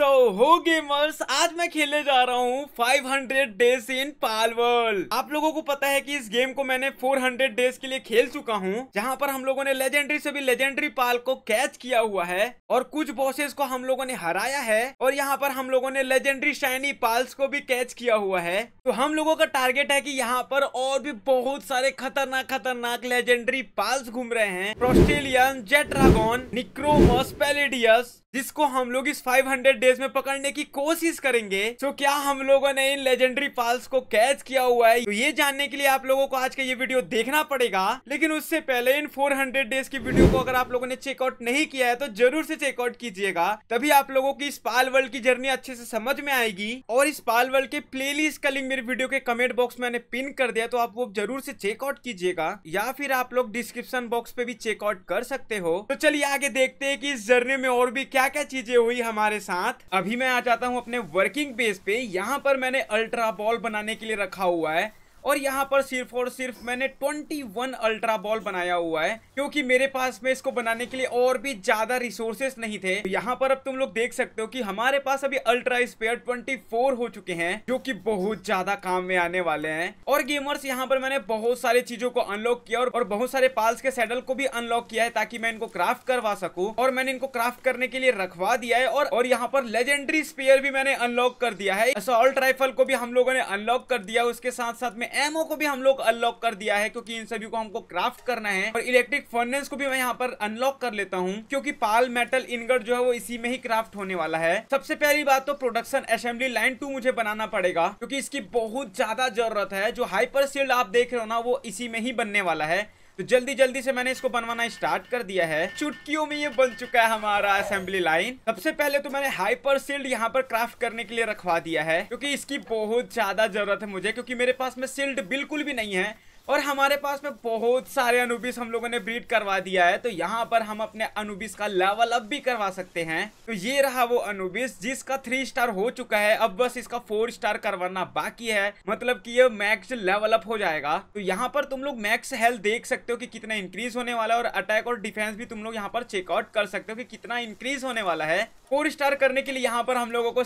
सो so, हो gamers आज मैं खेलने जा रहा हूँ 500 डेज इन पालवल आप लोगों को पता है कि इस गेम को मैंने 400 डेज के लिए खेल चुका हूँ जहाँ पर हम लोगों ने लेजेंडरी से भी लेजेंडरी पाल को कैच किया हुआ है और कुछ बॉसेस को हम लोगों ने हराया है और यहाँ पर हम लोगों ने लेजेंडरी शाइनी पाल्स को भी कैच किया हुआ है तो हम लोगों का टारगेट है की यहाँ पर और भी बहुत सारे खतरनाक खतरनाक लेजेंडरी पाल्स घूम रहे हैं ऑस्ट्रेलियन जेट्रागोन निक्रोमस पेलेडियस जिसको हम लोग इस 500 डेज में पकड़ने की कोशिश करेंगे तो क्या हम लोगों ने इन लेजेंडरी पाल्स को कैच किया हुआ है तो ये जानने के लिए आप लोगों को आज का ये वीडियो देखना पड़ेगा लेकिन उससे पहले इन 400 डेज की वीडियो को अगर आप लोगों ने चेकआउट नहीं किया है तो जरूर से चेकआउट कीजिएगा तभी आप लोगों की इस पाल वर्ल्ड की जर्नी अच्छे से समझ में आएगी और इस पाल वर्ल्ड के प्ले लिस्ट का लिंक मेरे वीडियो के कमेंट बॉक्स में मैंने पिन कर दिया तो आप वो जरूर से चेकआउट कीजिएगा या फिर आप लोग डिस्क्रिप्शन बॉक्स पे भी चेकआउट कर सकते हो तो चलिए आगे देखते है की इस जर्नी में और भी क्या क्या क्या चीजें हुई हमारे साथ अभी मैं आ जाता हूँ अपने वर्किंग बेस पे यहाँ पर मैंने अल्ट्रा बॉल बनाने के लिए रखा हुआ है और यहाँ पर सिर्फ और सिर्फ मैंने 21 अल्ट्रा बॉल बनाया हुआ है क्योंकि मेरे पास में इसको बनाने के लिए और भी ज्यादा रिसोर्सेस नहीं थे तो यहाँ पर अब तुम लोग देख सकते हो कि हमारे पास अभी अल्ट्रा स्पेयर 24 हो चुके हैं जो कि बहुत ज्यादा काम में आने वाले हैं और गेमर्स यहाँ पर मैंने बहुत सारी चीजों को अनलॉक किया और बहुत सारे पाल्स के सैडल को भी अनलॉक किया है ताकि मैं इनको क्राफ्ट करवा सकू और मैंने इनको क्राफ्ट करने के लिए रखवा दिया है और यहाँ पर लेजेंडरी स्पेयर भी मैंने अनलॉक कर दिया है अल्ट्राइफल को भी हम लोगों ने अनलॉक कर दिया उसके साथ साथ में एमओ को भी हम लोग अनलॉक कर दिया है क्योंकि इन सभी को हमको क्राफ्ट करना है और इलेक्ट्रिक फर्नेस को भी मैं यहाँ पर अनलॉक कर लेता हूँ क्योंकि पाल मेटल इनगर जो है वो इसी में ही क्राफ्ट होने वाला है सबसे पहली बात तो प्रोडक्शन असेंबली लाइन टू मुझे बनाना पड़ेगा क्योंकि इसकी बहुत ज्यादा जरूरत है जो हाइपर आप देख रहे हो ना वो इसी में ही बनने वाला है तो जल्दी जल्दी से मैंने इसको बनवाना स्टार्ट कर दिया है चुटकियों में ये बन चुका है हमारा असेंबली लाइन सबसे पहले तो मैंने हाइपर सील्ड यहाँ पर क्राफ्ट करने के लिए रखवा दिया है क्योंकि इसकी बहुत ज्यादा जरूरत है मुझे क्योंकि मेरे पास में सील्ड बिल्कुल भी नहीं है और हमारे पास में बहुत सारे अनुबिस हम लोगों ने ब्रीड करवा दिया है तो यहाँ पर हम अपने अनुबिस का लेवल अप भी करवा सकते हैं तो ये रहा वो अनुबिस जिसका थ्री स्टार हो चुका है अब बस इसका फोर स्टार करवाना बाकी है मतलब कि ये मैक्स लेवल अप हो जाएगा तो यहाँ पर तुम लोग मैक्स हेल्थ देख सकते हो कि कितना इंक्रीज होने वाला है और अटैक और डिफेंस भी तुम लोग यहाँ पर चेकआउट कर सकते हो कि कितना इंक्रीज होने वाला है फोर स्टार करने के लिए यहाँ पर हम लोगों को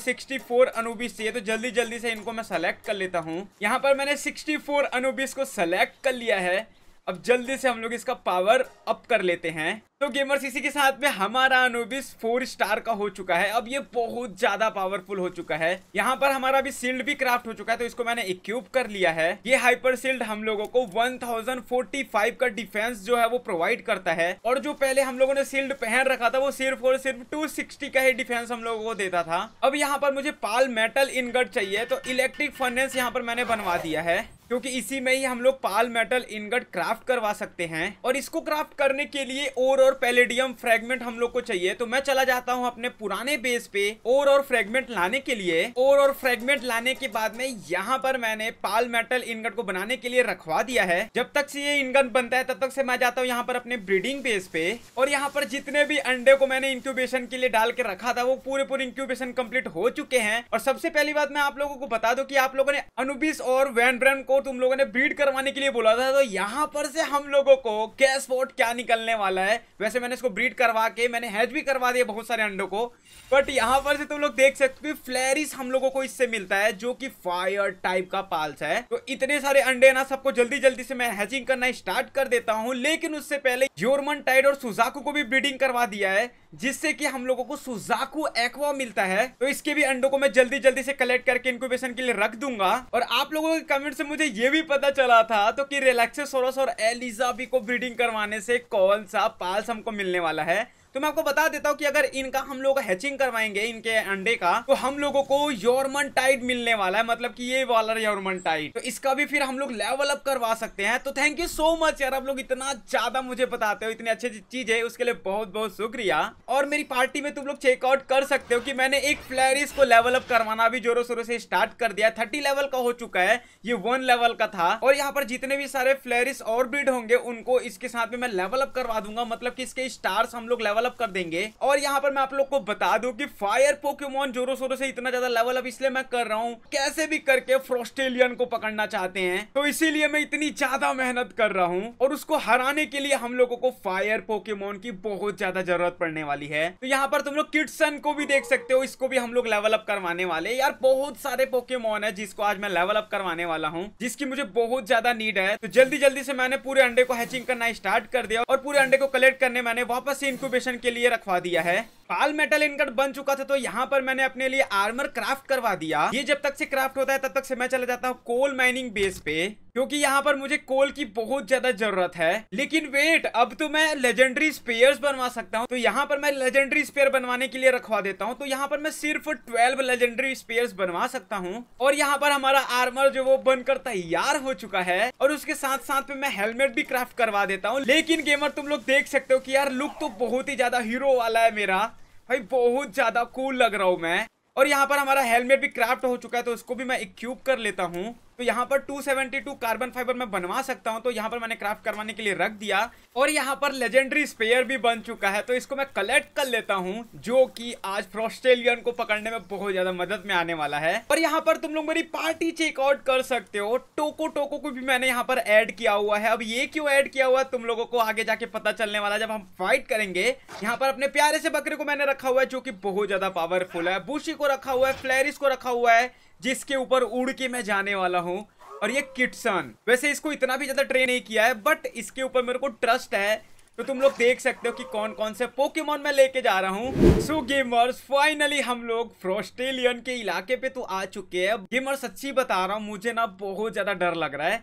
फोर अनुबिस चाहिए तो जल्दी जल्दी से इनको मैं सेलेक्ट कर लेता हूँ यहाँ पर मैंने सिक्सटी अनुबिस को सेलेक्ट कर लिया है अब जल्दी से हम लोग इसका पावर अप कर लेते हैं तो गेमर्स इसी के साथ में हमारा अनुबिस फोर स्टार का हो चुका है अब ये बहुत ज्यादा पावरफुल हो चुका है यहाँ पर हमारा अभी सील्ड भी क्राफ्ट हो चुका है तो इसको मैंने इक्यूब कर लिया है ये हाइपर सील्ड हम लोगों को 1045 का डिफेंस जो है वो प्रोवाइड करता है और जो पहले हम लोगों ने सील्ड पहन रखा था वो सिर्फ और सिर्फ टू का ही डिफेंस हम लोगों को देता था अब यहाँ पर मुझे पाल मेटल इनगट चाहिए तो इलेक्ट्रिक फर्नेस यहाँ पर मैंने बनवा दिया है क्योंकि इसी में ही हम लोग पाल मेटल इनगट क्राफ्ट करवा सकते हैं और इसको क्राफ्ट करने के लिए ओर और पेलेडियम फ्रेगमेंट हम लोग को चाहिए तो मैं चला जाता हूँ अपने पुराने बेस पे ओर और फ्रेगमेंट लाने के लिए ओर और फ्रेगमेंट लाने के बाद में यहाँ पर मैंने पाल मेटल इनगट को बनाने के लिए रखवा दिया है जब तक से ये इनगट बनता है तब तक से मैं जाता हूँ यहाँ पर अपने ब्रीडिंग बेस पे और यहाँ पर जितने भी अंडे को मैंने इंक्यूबेशन के लिए डाल के रखा था वो पूरे पूरे इंक्यूबेशन कम्प्लीट हो चुके हैं और सबसे पहली बात मैं आप लोगों को बता दू की आप लोगों ने अनुबिस और वैन को तुम लोगों ने ब्रीड करवाने के लिए बोला था तो यहाँ पर से हम लोगों को कैश स्पॉट क्या निकलने वाला है वैसे मैंने इसको ब्रीड करवा के मैंने हैच भी करवा दिया बहुत सारे अंडों को बट यहाँ पर से तुम लोग देख सकते हो फ्लैरिस हम लोगों को इससे मिलता है जो कि फायर टाइप का पाल्स है तो इतने सारे अंडे ना सबको जल्दी जल्दी से मैं हैचिंग करना स्टार्ट कर देता हूँ लेकिन उससे पहले योरमन टाइड और सुजाकू को भी ब्रीडिंग करवा दिया है जिससे कि हम लोगों को सुजाकू एक्वा मिलता है तो इसके भी अंडों को मैं जल्दी जल्दी से कलेक्ट करके इनक्यूबेशन के लिए रख दूंगा और आप लोगों के कमेंट से मुझे मुझे ये भी पता चला था तो कि रिलैक्सेसोरस और एलिजाबी को ब्रीडिंग करवाने से कौन सा पाल्स हमको मिलने वाला है तो मैं आपको बता देता हूँ कि अगर इनका हम लोग हैचिंग करवाएंगे इनके अंडे का तो हम लोगों को योरमन टाइट मिलने वाला है मतलब की ये वाला योरमन टाइट तो इसका भी फिर हम लोग लेवल अप करवा सकते हैं तो थैंक यू सो मच यार आप लोग इतना ज्यादा मुझे बताते हो इतनी अच्छी चीज है उसके लिए बहुत बहुत शुक्रिया और मेरी पार्टी में तुम लोग चेकआउट कर सकते हो कि मैंने एक फ्लैरिस को लेवल अप करवाना भी जोरों शोरों से स्टार्ट कर दिया थर्टी लेवल का हो चुका है ये वन लेवल का था और यहाँ पर जितने भी सारे फ्लैरिस और ब्रीड होंगे उनको इसके साथ में मैं लेवल अप करवा दूंगा मतलब कि इसके स्टार्स हम लोग लेवल डेवलप कर देंगे और यहाँ पर मैं आप लोग को बता दू की फायर पोक्यूमोन जोरो शोरों से इतना ज्यादा लेवल अब इसलिए मैं कर रहा हूँ कैसे भी करके फ्रोस्ट्रेलियन को पकड़ना चाहते हैं तो इसीलिए मैं इतनी ज्यादा मेहनत कर रहा हूँ और उसको हराने के लिए हम लोगों को फायर पोकेमोन की बहुत ज्यादा जरूरत पड़ने वाली है तो यहाँ पर तुम लोग किडसन को भी देख सकते हो इसको भी हम लोग लेवल अप करवाने वाले यार बहुत सारे पोकेमोन है जिसको आज मैं लेवल अप करवाने वाला हूँ जिसकी मुझे बहुत ज्यादा नीड है तो जल्दी जल्दी से मैंने पूरे अंडे को हैचिंग करना स्टार्ट कर दिया और पूरे अंडे को कलेक्ट करने मैंने वापस से इंक्यूबेशन एक्सप्लोरेशन के लिए रखवा दिया है पाल मेटल इनकट बन चुका था तो यहाँ पर मैंने अपने लिए आर्मर क्राफ्ट करवा दिया ये जब तक से क्राफ्ट होता है तब तक से मैं चला जाता हूँ कोल माइनिंग बेस पे क्योंकि यहाँ पर मुझे कोल की बहुत ज्यादा जरूरत है लेकिन वेट अब तो मैं लेजेंडरी स्पेयर बनवा सकता हूँ तो यहाँ पर मैं लेजेंडरी स्पेयर बनवाने के लिए रखवा देता हूँ तो यहाँ पर मैं सिर्फ ट्वेल्व लेजेंडरी स्पेयर बनवा सकता हूँ और यहाँ पर हमारा आर्मर जो वो बनकर तैयार हो चुका है और उसके साथ साथ में मैं हेलमेट भी क्राफ्ट करवा देता हूँ लेकिन गेमर तुम लोग देख सकते हो कि यार लुक तो बहुत ही ज्यादा हीरो वाला है मेरा भाई बहुत ज्यादा कूल लग रहा हूँ मैं और यहाँ पर हमारा हेलमेट भी क्राफ्ट हो चुका है तो उसको भी मैं इक्यूब कर लेता हूँ तो यहाँ पर 272 कार्बन फाइबर मैं बनवा सकता हूँ तो यहाँ पर मैंने क्राफ्ट करवाने के लिए रख दिया और यहाँ पर लेजेंडरी स्पेयर भी बन चुका है तो इसको मैं कलेक्ट कर लेता हूँ जो कि आज फ्रॉस्ट्रेलियन को पकड़ने में बहुत ज्यादा मदद में आने वाला है और यहाँ पर तुम लोग मेरी पार्टी चेकआउट कर सकते हो टोको टोको को भी मैंने यहाँ पर एड किया हुआ है अब ये क्यों एड किया हुआ है तुम लोगों को आगे जाके पता चलने वाला जब हम फाइट करेंगे यहाँ पर अपने प्यारे से बकरे को मैंने रखा हुआ है जो की बहुत ज्यादा पावरफुल है बूशी को रखा हुआ है फ्लैरिस को रखा हुआ है जिसके ऊपर उड़ के मैं जाने वाला हूँ और ये किटसन वैसे इसको इतना भी ज़्यादा ट्रेन नहीं किया है बट इसके ऊपर मेरे को ट्रस्ट है तो तुम लोग देख सकते हो कि कौन कौन से पोकेमोन मैं लेके जा रहा हूँ सो गेमर्स फाइनली हम लोग फ्रोस्ट्रेलियन के इलाके पे तो आ चुके हैं गेमर सच्ची बता रहा हूँ मुझे ना बहुत ज़्यादा डर लग रहा है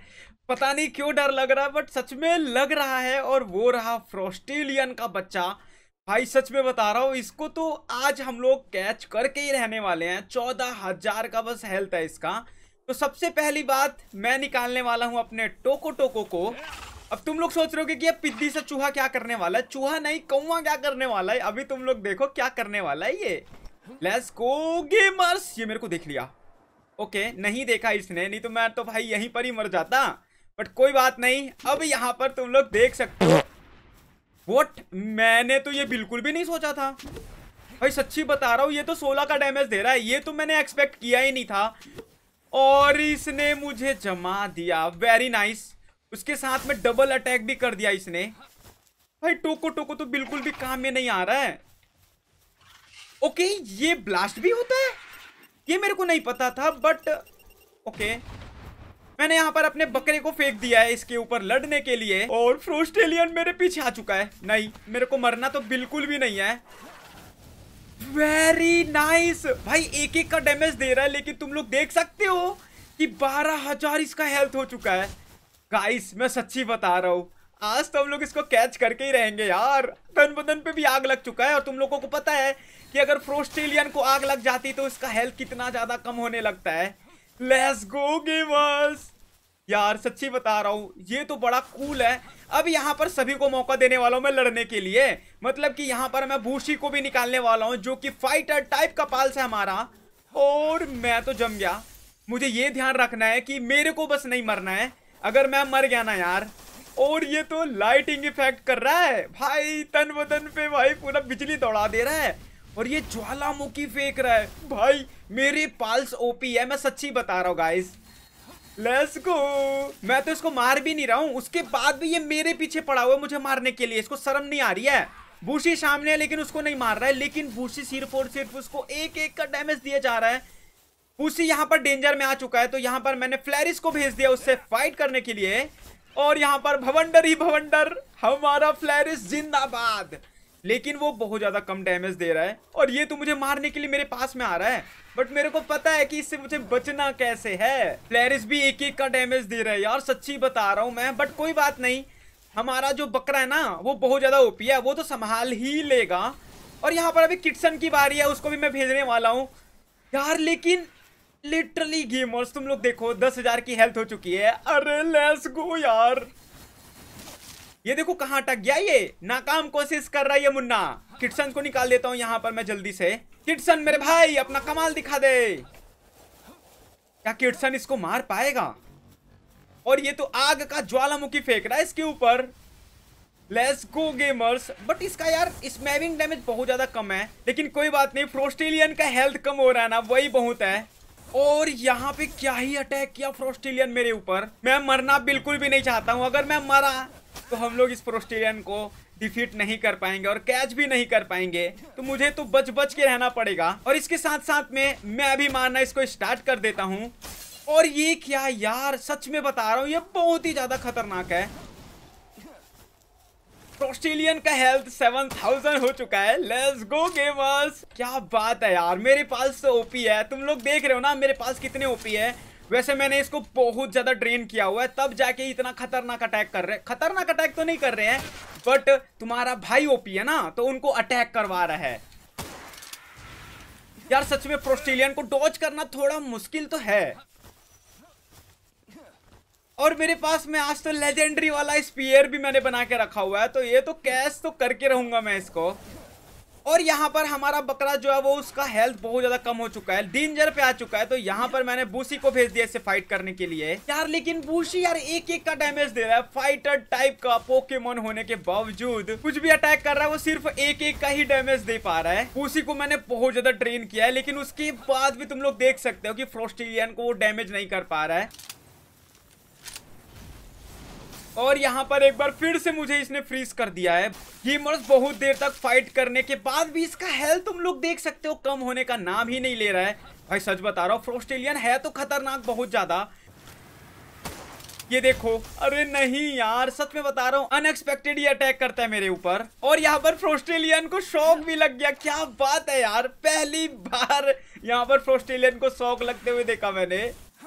पता नहीं क्यों डर लग रहा है बट सच में लग रहा है और वो रहा फ्रोस्ट्रेलियन का बच्चा भाई सच में बता रहा हूँ इसको तो आज हम लोग कैच करके ही रहने वाले हैं चौदह हजार का बस हेल्थ है इसका तो सबसे पहली बात मैं निकालने वाला हूँ अपने टोको टोको को अब तुम लोग सोच रहे हो कि पिद्दी से चूहा क्या करने वाला है चूहा नहीं कौआ क्या करने वाला है अभी तुम लोग देखो क्या करने वाला है ये लेस को गेमर्स ये मेरे को देख लिया ओके नहीं देखा इसने नहीं तो मैं तो भाई यहीं पर ही मर जाता बट कोई बात नहीं अब यहाँ पर तुम लोग देख सकते हो वोट मैंने तो ये बिल्कुल भी नहीं सोचा था भाई सच्ची बता रहा हूँ ये तो सोलह का डैमेज दे रहा है ये तो मैंने एक्सपेक्ट किया ही नहीं था और इसने मुझे जमा दिया वेरी नाइस उसके साथ में डबल अटैक भी कर दिया इसने भाई टोको टोको तो बिल्कुल भी काम में नहीं आ रहा है ओके ये ब्लास्ट भी होता है ये मेरे को नहीं पता था बट ओके मैंने यहाँ पर अपने बकरे को फेंक दिया है इसके ऊपर लड़ने के लिए और फ्रोस्टेलियन मेरे पीछे आ चुका है नहीं मेरे को मरना तो बिल्कुल भी नहीं है वेरी नाइस nice. भाई एक एक का डैमेज दे रहा है लेकिन तुम लोग देख सकते हो कि बारह हजार इसका हेल्थ हो चुका है गाइस मैं सच्ची बता रहा हूँ आज तो हम लोग इसको कैच करके ही रहेंगे यार तन बदन पे भी आग लग चुका है और तुम लोगों को पता है कि अगर फ्रोस्टेलियन को आग लग जाती तो इसका हेल्थ कितना ज्यादा कम होने लगता है लेस गो गेमर्स यार सच्ची बता रहा हूँ ये तो बड़ा कूल है अब यहाँ पर सभी को मौका देने वाला हूँ मैं लड़ने के लिए मतलब कि यहाँ पर मैं भूसी को भी निकालने वाला हूँ जो कि फाइटर टाइप का पाल्स है हमारा और मैं तो जम गया मुझे ये ध्यान रखना है कि मेरे को बस नहीं मरना है अगर मैं मर गया ना यार और ये तो लाइटिंग इफेक्ट कर रहा है भाई तन वतन पे भाई पूरा बिजली दौड़ा दे रहा है और ये ज्वालामुखी फेंक रहा है भाई मेरे पाल्स ओपी है मैं सच्ची बता रहा हूँ गाइस लेट्स गो मैं तो इसको मार भी नहीं रहा हूँ उसके बाद भी ये मेरे पीछे पड़ा हुआ है मुझे मारने के लिए इसको शर्म नहीं आ रही है बूशी सामने है लेकिन उसको नहीं मार रहा है लेकिन बूशी सिर्फ और सिर्फ उसको एक एक का डैमेज दिया जा रहा है बूशी यहाँ पर डेंजर में आ चुका है तो यहाँ पर मैंने फ्लैरिस को भेज दिया उससे फाइट करने के लिए और यहाँ पर भवंडर ही भवंडर हमारा फ्लैरिस जिंदाबाद लेकिन वो बहुत ज़्यादा कम डैमेज दे रहा है और ये तो मुझे मारने के लिए मेरे पास में आ रहा है बट मेरे को पता है कि इससे मुझे बचना कैसे है फ्लैरिस भी एक एक का डैमेज दे रहा है यार सच्ची बता रहा हूँ मैं बट कोई बात नहीं हमारा जो बकरा है ना वो बहुत ज़्यादा ओपी है वो तो संभाल ही लेगा और यहाँ पर अभी किटसन की बारी है उसको भी मैं भेजने वाला हूँ यार लेकिन लिटरली गेमर्स तुम लोग देखो दस हजार की हेल्थ हो चुकी है अरे लेट्स गो यार ये देखो कहाँ अटक गया ये नाकाम कोशिश कर रहा है ये मुन्ना किटसन को निकाल देता हूँ यहाँ पर मैं जल्दी से किटसन मेरे भाई अपना कमाल दिखा दे क्या किटसन इसको मार पाएगा और ये तो आग का ज्वालामुखी फेंक रहा है इसके ऊपर लेस गो गेमर्स बट इसका यार स्मैविंग डैमेज बहुत ज़्यादा कम है लेकिन कोई बात नहीं फ्रोस्ट्रेलियन का हेल्थ कम हो रहा है ना वही बहुत है और यहाँ पे क्या ही अटैक किया फ्रोस्ट्रेलियन मेरे ऊपर मैं मरना बिल्कुल भी नहीं चाहता हूँ अगर मैं मरा तो हम लोग इस प्रोस्टेलियन को डिफीट नहीं कर पाएंगे और कैच भी नहीं कर पाएंगे तो मुझे तो बच बच के रहना पड़ेगा और इसके साथ साथ में मैं अभी मारना इसको स्टार्ट कर देता हूँ और ये क्या यार सच में बता रहा हूँ ये बहुत ही ज़्यादा खतरनाक है ऑस्ट्रेलियन का हेल्थ सेवन थाउजेंड हो चुका है लेट्स गो गेमर्स क्या बात है यार मेरे पास तो ओपी है तुम लोग देख रहे हो ना मेरे पास कितने ओपी है वैसे मैंने इसको बहुत ज्यादा ड्रेन किया हुआ है तब जाके इतना खतरनाक अटैक कर रहे हैं खतरनाक अटैक तो नहीं कर रहे हैं बट तुम्हारा भाई ओपी है ना तो उनको अटैक करवा रहा है यार सच में प्रोस्टेलियन को डॉच करना थोड़ा मुश्किल तो है और मेरे पास में आज तो लेजेंडरी वाला स्पीयर भी मैंने बना के रखा हुआ है तो ये तो कैश तो करके रहूंगा मैं इसको और यहाँ पर हमारा बकरा जो है वो उसका हेल्थ बहुत ज्यादा कम हो चुका है डेंजर पे आ चुका है तो यहाँ पर मैंने बूसी को भेज दिया इसे फाइट करने के लिए यार लेकिन बूसी यार एक एक का डैमेज दे रहा है फाइटर टाइप का पोकेमोन होने के बावजूद कुछ भी अटैक कर रहा है वो सिर्फ एक एक का ही डैमेज दे पा रहा है बूसी को मैंने बहुत ज्यादा ट्रेन किया है लेकिन उसके बाद भी तुम लोग देख सकते हो कि फ्रोस्टिलियन को वो डैमेज नहीं कर पा रहा है और यहाँ पर एक बार फिर से मुझे इसने फ्रीज कर दिया है हीमर्स बहुत देर तक फाइट करने के बाद भी इसका हेल्थ तुम लोग देख सकते हो कम होने का नाम ही नहीं ले रहा है भाई सच बता रहा हूँ ऑस्ट्रेलियन है तो खतरनाक बहुत ज़्यादा ये देखो अरे नहीं यार सच में बता रहा हूँ अनएक्सपेक्टेड ही अटैक करता है मेरे ऊपर और यहाँ पर फ्रोस्ट्रेलियन को शौक भी लग गया क्या बात है यार पहली बार यहाँ पर फ्रोस्ट्रेलियन को शौक लगते हुए देखा मैंने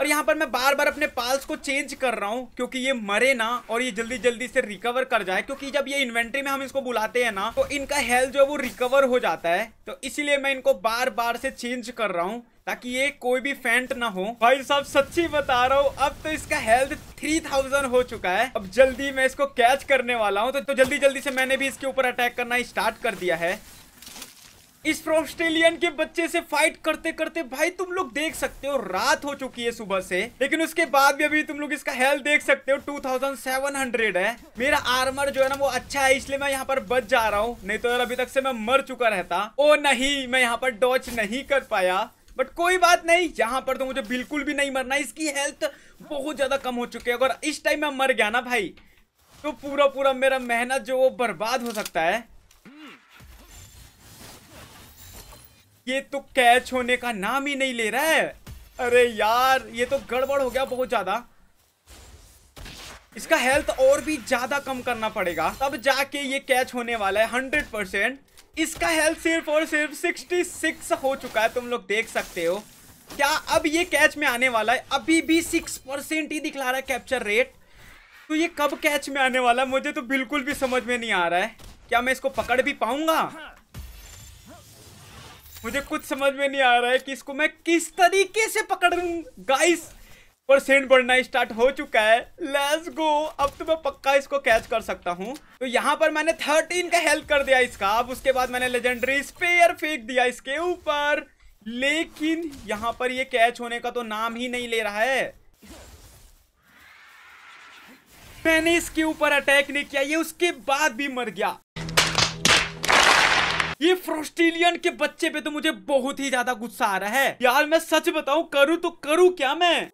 और यहाँ पर मैं बार बार अपने पाल्स को चेंज कर रहा हूँ क्योंकि ये मरे ना और ये जल्दी जल्दी से रिकवर कर जाए क्योंकि जब ये इन्वेंट्री में हम इसको बुलाते हैं ना तो इनका हेल्थ जो है वो रिकवर हो जाता है तो इसीलिए मैं इनको बार बार से चेंज कर रहा हूँ ताकि ये कोई भी फेंट ना हो भाई साहब सच्ची बता रहा हूँ अब तो इसका हेल्थ थ्री थाउजेंड हो चुका है अब जल्दी मैं इसको कैच करने वाला हूँ तो, तो जल्दी जल्दी से मैंने भी इसके ऊपर अटैक करना स्टार्ट कर दिया है इस ऑस्ट्रेलियन के बच्चे से फाइट करते करते भाई तुम लोग देख सकते हो रात हो चुकी है सुबह से लेकिन उसके बाद भी अभी तुम लोग इसका हेल्थ देख सकते हो 2700 है मेरा आर्मर जो है ना वो अच्छा है इसलिए मैं यहाँ पर बच जा रहा हूँ नहीं तो यार अभी तक से मैं मर चुका रहता ओ नहीं मैं यहाँ पर डॉच नहीं कर पाया बट कोई बात नहीं यहाँ पर तो मुझे बिल्कुल भी नहीं मरना इसकी हेल्थ बहुत ज्यादा कम हो चुकी है अगर इस टाइम मैं मर गया ना भाई तो पूरा पूरा मेरा मेहनत जो वो बर्बाद हो सकता है ये तो कैच होने का नाम ही नहीं ले रहा है अरे यार ये तो गड़बड़ हो गया बहुत ज्यादा इसका हेल्थ और भी ज्यादा कम करना पड़ेगा तब जाके ये कैच होने वाला है हंड्रेड परसेंट इसका हेल्थ सिर्फ और सिर्फ सिक्सटी सिक्स हो चुका है तुम लोग देख सकते हो क्या अब ये कैच में आने वाला है अभी भी सिक्स परसेंट ही दिखला रहा है कैप्चर रेट तो ये कब कैच में आने वाला है मुझे तो बिल्कुल भी समझ में नहीं आ रहा है क्या मैं इसको पकड़ भी पाऊंगा मुझे कुछ समझ में नहीं आ रहा है कि इसको मैं किस तरीके से पकड़ गाइस परसेंट बढ़ना स्टार्ट हो चुका है लेट्स गो अब तो मैं पक्का इसको कैच कर सकता हूँ तो यहाँ पर मैंने थर्टीन का हेल्प कर दिया इसका अब उसके बाद मैंने लेजेंडरी स्पेयर फेंक दिया इसके ऊपर लेकिन यहाँ पर ये कैच होने का तो नाम ही नहीं ले रहा है मैंने इसके ऊपर अटैक नहीं किया ये उसके बाद भी मर गया ये फ्रोस्टिलियन के बच्चे पे तो मुझे बहुत ही ज्यादा गुस्सा आ रहा है यार मैं सच बताऊ करूँ तो करूँ क्या मैं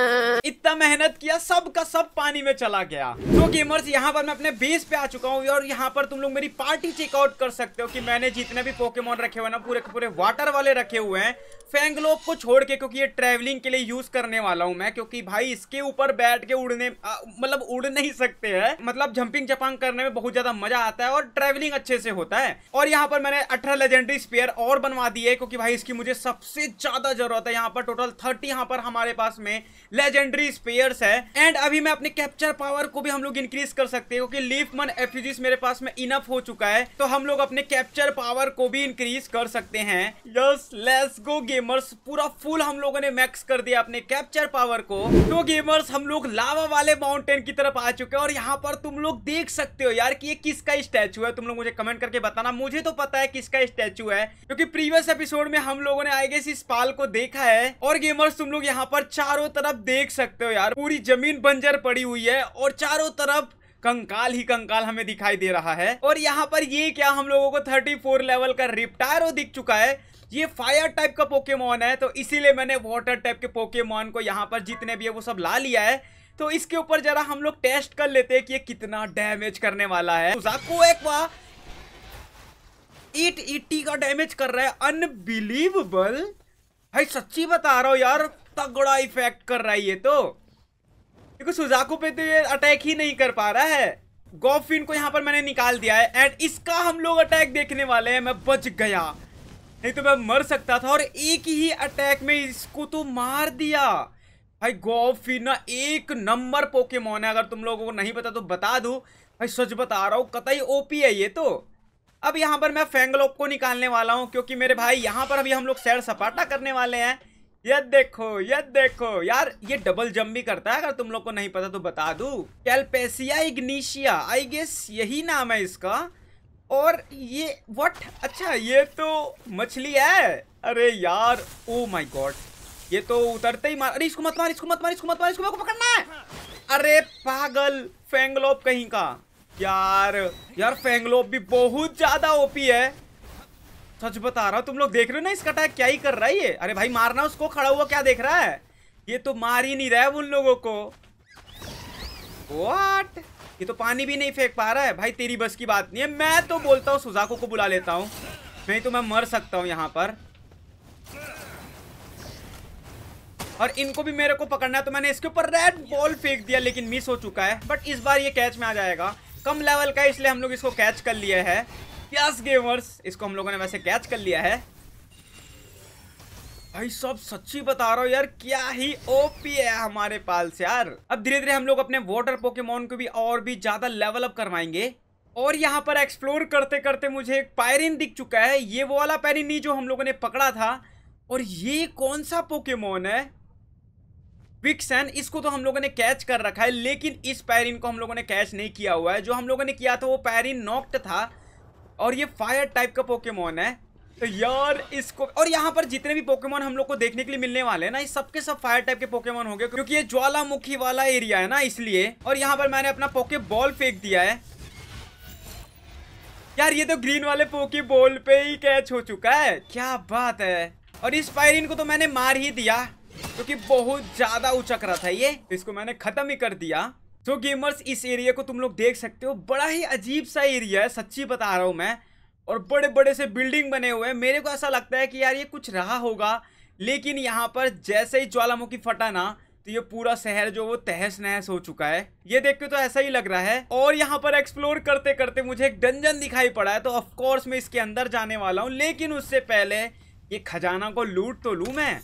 इतना मेहनत किया सब का सब पानी में चला गया तो गेमर्स यहाँ पर मैं अपने बेस पे आ चुका हूँ और यहाँ पर तुम लोग मेरी पार्टी चेकआउट कर सकते हो कि मैंने जितने भी पोकेमोन रखे हुए ना पूरे के पूरे वाटर वाले रखे हुए हैं फेंगलोप को छोड़ के क्योंकि ये ट्रैवलिंग के लिए यूज करने वाला हूँ मैं क्योंकि भाई इसके ऊपर बैठ के उड़ने मतलब उड़ नहीं सकते हैं मतलब जंपिंग जपांग करने में बहुत ज्यादा मजा आता है और ट्रैवलिंग अच्छे से होता है और यहाँ पर मैंने अठारह लेजेंडरी स्पेयर और बनवा दी है क्योंकि भाई इसकी मुझे सबसे ज्यादा जरूरत है यहाँ पर टोटल थर्टी यहाँ पर हमारे पास में लेजेंड लेजेंडरी स्पेयर है एंड अभी मैं अपने कैप्चर पावर को भी हम लोग इंक्रीज कर सकते हैं क्योंकि लिफ मन एफ्यूजिस मेरे पास में इनफ हो चुका है तो हम लोग अपने कैप्चर पावर को भी इंक्रीज कर सकते हैं यस लेस गो गेमर्स पूरा फुल हम लोगों ने मैक्स कर दिया अपने कैप्चर पावर को तो गेमर्स हम लोग लावा वाले माउंटेन की तरफ आ चुके हैं और यहाँ पर तुम लोग देख सकते हो यार कि ये किसका स्टैचू है तुम लोग मुझे कमेंट करके बताना मुझे तो पता है किसका स्टैचू है क्योंकि प्रीवियस एपिसोड में हम लोगों ने आई गेस इस पाल को देखा है और गेमर्स तुम लोग यहाँ पर चारों तरफ देख सकते सकते हो यार पूरी जमीन बंजर पड़ी हुई है और चारों तरफ कंकाल ही कंकाल हमें दिखाई दे रहा है और यहाँ पर ये क्या हम लोगों को 34 लेवल का रिप्टारो दिख चुका है ये फायर टाइप का पोकेमोन है तो इसीलिए मैंने वाटर टाइप के पोकेमोन को यहाँ पर जितने भी है वो सब ला लिया है तो इसके ऊपर जरा हम लोग टेस्ट कर लेते हैं कि ये कितना डैमेज करने वाला है जाको तो एक्वा एट एट्टी का डैमेज कर रहा है अनबिलीवेबल भाई सच्ची बता रहा हूँ यार तगड़ा इफेक्ट कर रहा है ये तो देखो सुजाकू पे तो ये अटैक ही नहीं कर पा रहा है गोफिन को यहाँ पर मैंने निकाल दिया है एंड इसका हम लोग अटैक देखने वाले हैं मैं बच गया नहीं तो मैं मर सकता था और एक ही अटैक में इसको तो मार दिया भाई गोफिन ना एक नंबर पोकेमोन है अगर तुम लोगों को नहीं पता तो बता दू भाई सच बता रहा हूँ कतई ओपी है ये तो अब यहाँ पर मैं फेंगलोप को निकालने वाला हूँ क्योंकि मेरे भाई यहाँ पर अभी हम लोग सैर सपाटा करने वाले हैं ये देखो ये देखो यार ये डबल जंप भी करता है अगर तुम लोग को नहीं पता तो बता दू कैलपेसिया इग्निशिया आई गेस यही नाम है इसका और ये वट अच्छा ये तो मछली है अरे यार ओ माय गॉड ये तो उतरते ही मार अरे इसको मत मार इसको मत मार इसको मत मार इसको मेरे को पकड़ना है अरे पागल फेंगलोप कहीं का यार यार फेंगलोप भी बहुत ज्यादा ओपी है सच बता रहा हूँ तुम लोग देख रहे हो ना इसका अटैक क्या ही कर रहा है ये अरे भाई मारना उसको खड़ा हुआ क्या देख रहा है ये तो मार ही नहीं रहा है उन लोगों को वाट ये तो पानी भी नहीं फेंक पा रहा है भाई तेरी बस की बात नहीं है मैं तो बोलता हूँ सुजाको को बुला लेता हूँ नहीं तो मैं मर सकता हूँ यहाँ पर और इनको भी मेरे को पकड़ना है तो मैंने इसके ऊपर रेड बॉल फेंक दिया लेकिन मिस हो चुका है बट इस बार ये कैच में आ जाएगा कम लेवल का इसलिए हम लोग इसको कैच कर लिए है यस गेमर्स इसको हम लोगों ने वैसे कैच कर लिया है भाई सब सच्ची बता रहा हूँ यार क्या ही ओपी है हमारे पास यार अब धीरे धीरे हम लोग अपने वाटर पोकेमोन को भी और भी ज्यादा लेवल अप करवाएंगे और यहाँ पर एक्सप्लोर करते करते मुझे एक पायरिन दिख चुका है ये वो वाला पैरिन नहीं जो हम लोगों ने पकड़ा था और ये कौन सा पोकेमोन है विक्सन इसको तो हम लोगों ने कैच कर रखा है लेकिन इस पैरिन को हम लोगों ने कैच नहीं किया हुआ है जो हम लोगों ने किया था वो पैरिन नॉक्ट था और ये फायर टाइप का पोकेमोन है तो यार इसको और यहाँ पर जितने भी पोकेमोन हम लोग को देखने के लिए मिलने वाले हैं ना ये सबके सब फायर टाइप के पोकेमोन होंगे क्योंकि ये ज्वालामुखी वाला एरिया है ना इसलिए और यहाँ पर मैंने अपना पोके बॉल फेंक दिया है यार ये तो ग्रीन वाले पोके बॉल पे ही कैच हो चुका है क्या बात है और इस पायरिन को तो मैंने मार ही दिया क्योंकि बहुत ज्यादा उचक रहा था ये इसको मैंने खत्म ही कर दिया तो गेमर्स इस एरिया को तुम लोग देख सकते हो बड़ा ही अजीब सा एरिया है सच्ची बता रहा हूँ मैं और बड़े बड़े से बिल्डिंग बने हुए हैं मेरे को ऐसा लगता है कि यार ये कुछ रहा होगा लेकिन यहाँ पर जैसे ही ज्वालामुखी फटा ना तो ये पूरा शहर जो वो तहस नहस हो चुका है ये देख के तो ऐसा ही लग रहा है और यहाँ पर एक्सप्लोर करते करते मुझे एक डंजन दिखाई पड़ा है तो ऑफकोर्स मैं इसके अंदर जाने वाला हूँ लेकिन उससे पहले ये खजाना को लूट तो लूँ मैं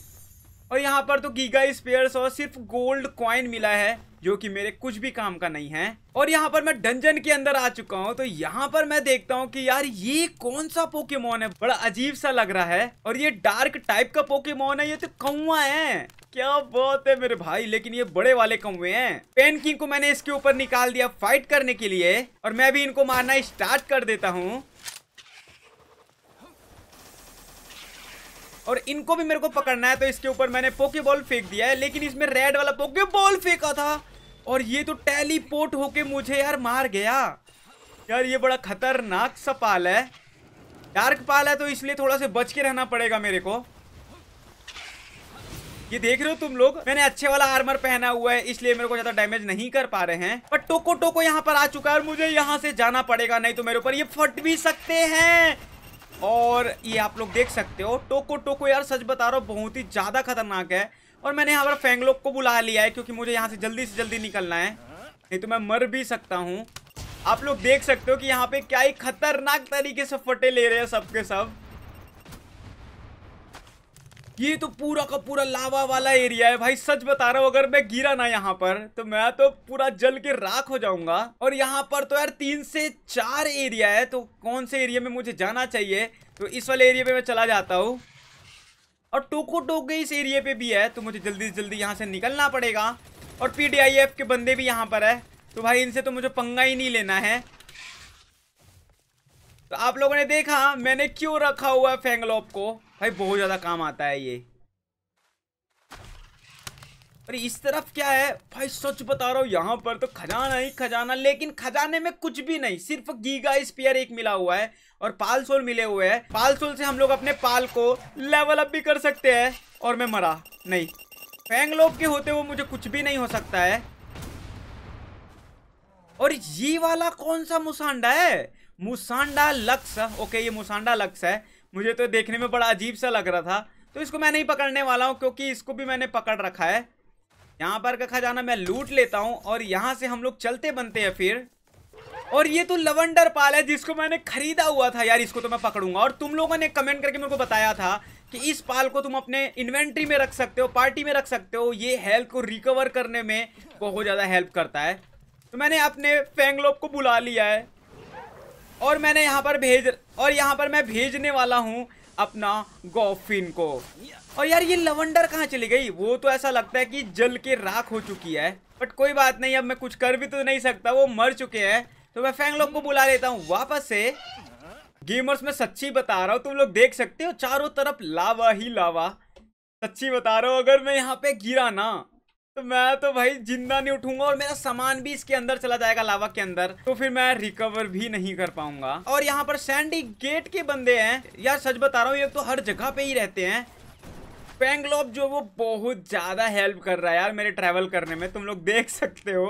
और यहाँ पर तो गीगा स्पेयर्स और सिर्फ गोल्ड कॉइन मिला है जो कि मेरे कुछ भी काम का नहीं है और यहाँ पर मैं डंजन के अंदर आ चुका हूँ तो यहाँ पर मैं देखता हूँ कि यार ये कौन सा पोकेमोन है बड़ा अजीब सा लग रहा है और ये डार्क टाइप का पोकेमोन है ये तो कौआ है क्या बात है मेरे भाई लेकिन ये बड़े वाले कौए हैं पेन किंग को मैंने इसके ऊपर निकाल दिया फाइट करने के लिए और मैं भी इनको मारना स्टार्ट कर देता हूँ और इनको भी मेरे को पकड़ना है तो इसके ऊपर मैंने बॉल फेंक दिया है लेकिन इसमें रेड वाला बॉल फेंका था और ये तो टेलीपोर्ट होके मुझे यार मार गया यार ये बड़ा खतरनाक सा पाल है डार्क पाल है तो इसलिए थोड़ा से बच के रहना पड़ेगा मेरे को ये देख रहे हो तुम लोग मैंने अच्छे वाला आर्मर पहना हुआ है इसलिए मेरे को ज्यादा डैमेज नहीं कर पा रहे हैं पर टोको टोको यहाँ पर आ चुका है और मुझे यहाँ से जाना पड़ेगा नहीं तो मेरे ऊपर ये फट भी सकते हैं और ये आप लोग देख सकते हो टोको टोको यार सच बता रहा हूँ बहुत ही ज़्यादा खतरनाक है और मैंने यहाँ पर फेंगलोक को बुला लिया है क्योंकि मुझे यहाँ से जल्दी से जल्दी निकलना है नहीं तो मैं मर भी सकता हूँ आप लोग देख सकते हो कि यहाँ पे क्या ही खतरनाक तरीके से फटे ले रहे हैं सबके सब, के सब। ये तो पूरा का पूरा लावा वाला एरिया है भाई सच बता रहा हूँ अगर मैं गिरा ना यहाँ पर तो मैं तो पूरा जल के राख हो जाऊंगा और यहाँ पर तो यार तीन से चार एरिया है तो कौन से एरिया में मुझे जाना चाहिए तो इस वाले एरिया में मैं चला जाता हूँ और टोको टोके इस एरिया पे भी है तो मुझे जल्दी से जल्दी यहाँ से निकलना पड़ेगा और पी के बंदे भी यहाँ पर है तो भाई इनसे तो मुझे पंगा ही नहीं लेना है तो आप लोगों ने देखा मैंने क्यों रखा हुआ है फेंगलॉप को भाई बहुत ज़्यादा काम आता है ये पर इस तरफ क्या है भाई सच बता रहा हूँ यहाँ पर तो खजाना ही खजाना लेकिन खजाने में कुछ भी नहीं सिर्फ गीगा स्पियर एक मिला हुआ है और पाल सोल मिले हुए हैं पाल सोल से हम लोग अपने पाल को लेवल अप भी कर सकते हैं और मैं मरा नहीं फैंगलोप के होते हुए मुझे कुछ भी नहीं हो सकता है और ये वाला कौन सा मुसांडा है मुसांडा लक्स ओके ये मुसांडा लक्स है मुझे तो देखने में बड़ा अजीब सा लग रहा था तो इसको मैं नहीं पकड़ने वाला हूँ क्योंकि इसको भी मैंने पकड़ रखा है यहाँ पर का खजाना मैं लूट लेता हूँ और यहाँ से हम लोग चलते बनते हैं फिर और ये तो लवंडर पाल है जिसको मैंने खरीदा हुआ था यार इसको तो मैं पकड़ूंगा और तुम लोगों ने कमेंट करके मेरे को बताया था कि इस पाल को तुम अपने इन्वेंट्री में रख सकते हो पार्टी में रख सकते हो ये हेल्थ को रिकवर करने में बहुत ज़्यादा हेल्प करता है तो मैंने अपने फेंगलोप को बुला लिया है और मैंने यहाँ पर भेज और यहाँ पर मैं भेजने वाला हूँ अपना गोफिन को और यार ये लवंडर कहाँ चली गई वो तो ऐसा लगता है कि जल के राख हो चुकी है बट कोई बात नहीं अब मैं कुछ कर भी तो नहीं सकता वो मर चुके हैं तो मैं फैंग लोग को बुला लेता हूँ वापस से गेमर्स मैं सच्ची बता रहा हूँ तुम लोग देख सकते हो चारों तरफ लावा ही लावा सच्ची बता रहा हूँ अगर मैं यहाँ पे गिरा ना मैं तो भाई जिंदा नहीं उठूंगा और मेरा सामान भी इसके अंदर चला जाएगा लावा के अंदर तो फिर मैं रिकवर भी नहीं कर पाऊंगा और यहाँ पर सैंडी गेट के बंदे हैं यार सच बता रहा हूँ ये तो हर जगह पे ही रहते हैं पेंगलॉप जो वो बहुत ज़्यादा हेल्प कर रहा है यार मेरे ट्रेवल करने में तुम लोग देख सकते हो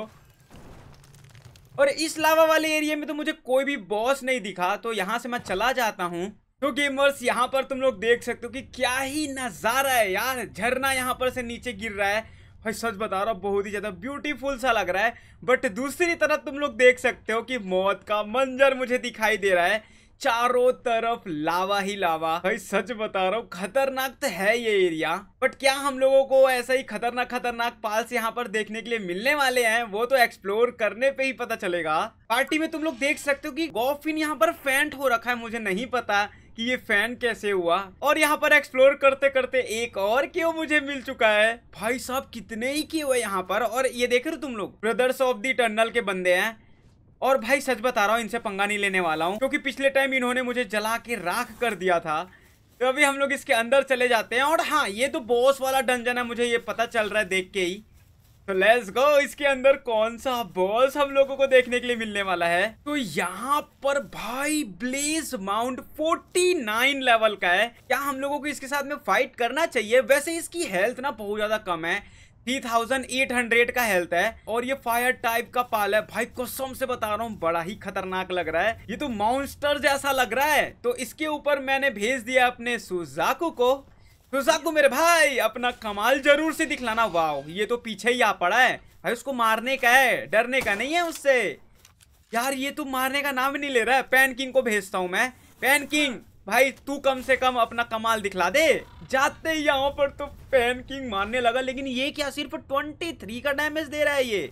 और इस लावा वाले एरिया में तो मुझे कोई भी बॉस नहीं दिखा तो यहाँ से मैं चला जाता हूँ तो गेमर्स यहाँ पर तुम लोग देख सकते हो कि क्या ही नज़ारा है यार झरना यहाँ पर से नीचे गिर रहा है भाई सच बता रहा हूँ बहुत ही ज़्यादा ब्यूटीफुल सा लग रहा है बट दूसरी तरफ तुम लोग देख सकते हो कि मौत का मंजर मुझे दिखाई दे रहा है चारों तरफ लावा ही लावा भाई सच बता रहा हूँ खतरनाक तो है ये एरिया बट क्या हम लोगों को ऐसा ही खतरनाक खतरनाक पाल्स यहाँ पर देखने के लिए मिलने वाले हैं वो तो एक्सप्लोर करने पे ही पता चलेगा पार्टी में तुम लोग देख सकते हो कि गॉफिन यहाँ पर फेंट हो रखा है मुझे नहीं पता कि ये फैन कैसे हुआ और यहाँ पर एक्सप्लोर करते करते एक और क्यों मुझे मिल चुका है भाई साहब कितने ही क्यों है यहाँ पर और ये देख रहे हो तुम लोग ब्रदर्स ऑफ दी टनल के बंदे हैं और भाई सच बता रहा हूँ इनसे पंगा नहीं लेने वाला हूँ क्योंकि पिछले टाइम इन्होंने मुझे जला के राख कर दिया था तो अभी हम लोग इसके अंदर चले जाते हैं और हाँ ये तो बॉस वाला डंजन है मुझे ये पता चल रहा है देख के ही तो लेट्स गो इसके अंदर कौन सा बॉस हम लोगों को देखने के लिए मिलने वाला है तो यहाँ पर भाई ब्लेज माउंट 49 लेवल का है क्या हम लोगों को इसके साथ में फाइट करना चाहिए वैसे इसकी हेल्थ ना बहुत ज्यादा कम है 3800 का हेल्थ है और ये फायर टाइप का पाल है भाई कसम से बता रहा हूँ बड़ा ही खतरनाक लग रहा है ये तो माउंस्टर जैसा लग रहा है तो इसके ऊपर मैंने भेज दिया अपने सुजाकू को तो साकू मेरे भाई अपना कमाल जरूर से दिखलाना वाह ये तो पीछे ही आ पड़ा है भाई उसको मारने का है डरने का नहीं है उससे यार ये तू मारने का नाम नहीं ले रहा है पैन किंग को भेजता हूँ मैं पैन किंग भाई तू कम से कम अपना कमाल दिखला दे जाते ही यहाँ पर तो पैन किंग मारने लगा लेकिन ये क्या सिर्फ ट्वेंटी थ्री का डैमेज दे रहा है ये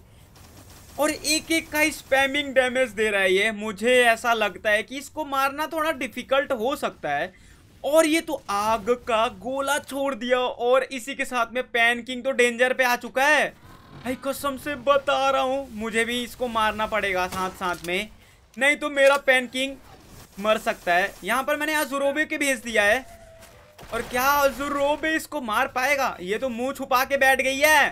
और एक एक का स्पैमिंग डैमेज दे रहा है ये मुझे ऐसा लगता है कि इसको मारना थोड़ा डिफिकल्ट हो सकता है और ये तो आग का गोला छोड़ दिया और इसी के साथ में पैन किंग तो डेंजर पे आ चुका है भाई कसम से बता रहा हूँ मुझे भी इसको मारना पड़ेगा साथ साथ में नहीं तो मेरा पैन किंग मर सकता है यहाँ पर मैंने अजुरोबे के भेज दिया है और क्या अजुरोबे इसको मार पाएगा ये तो मुंह छुपा के बैठ गई है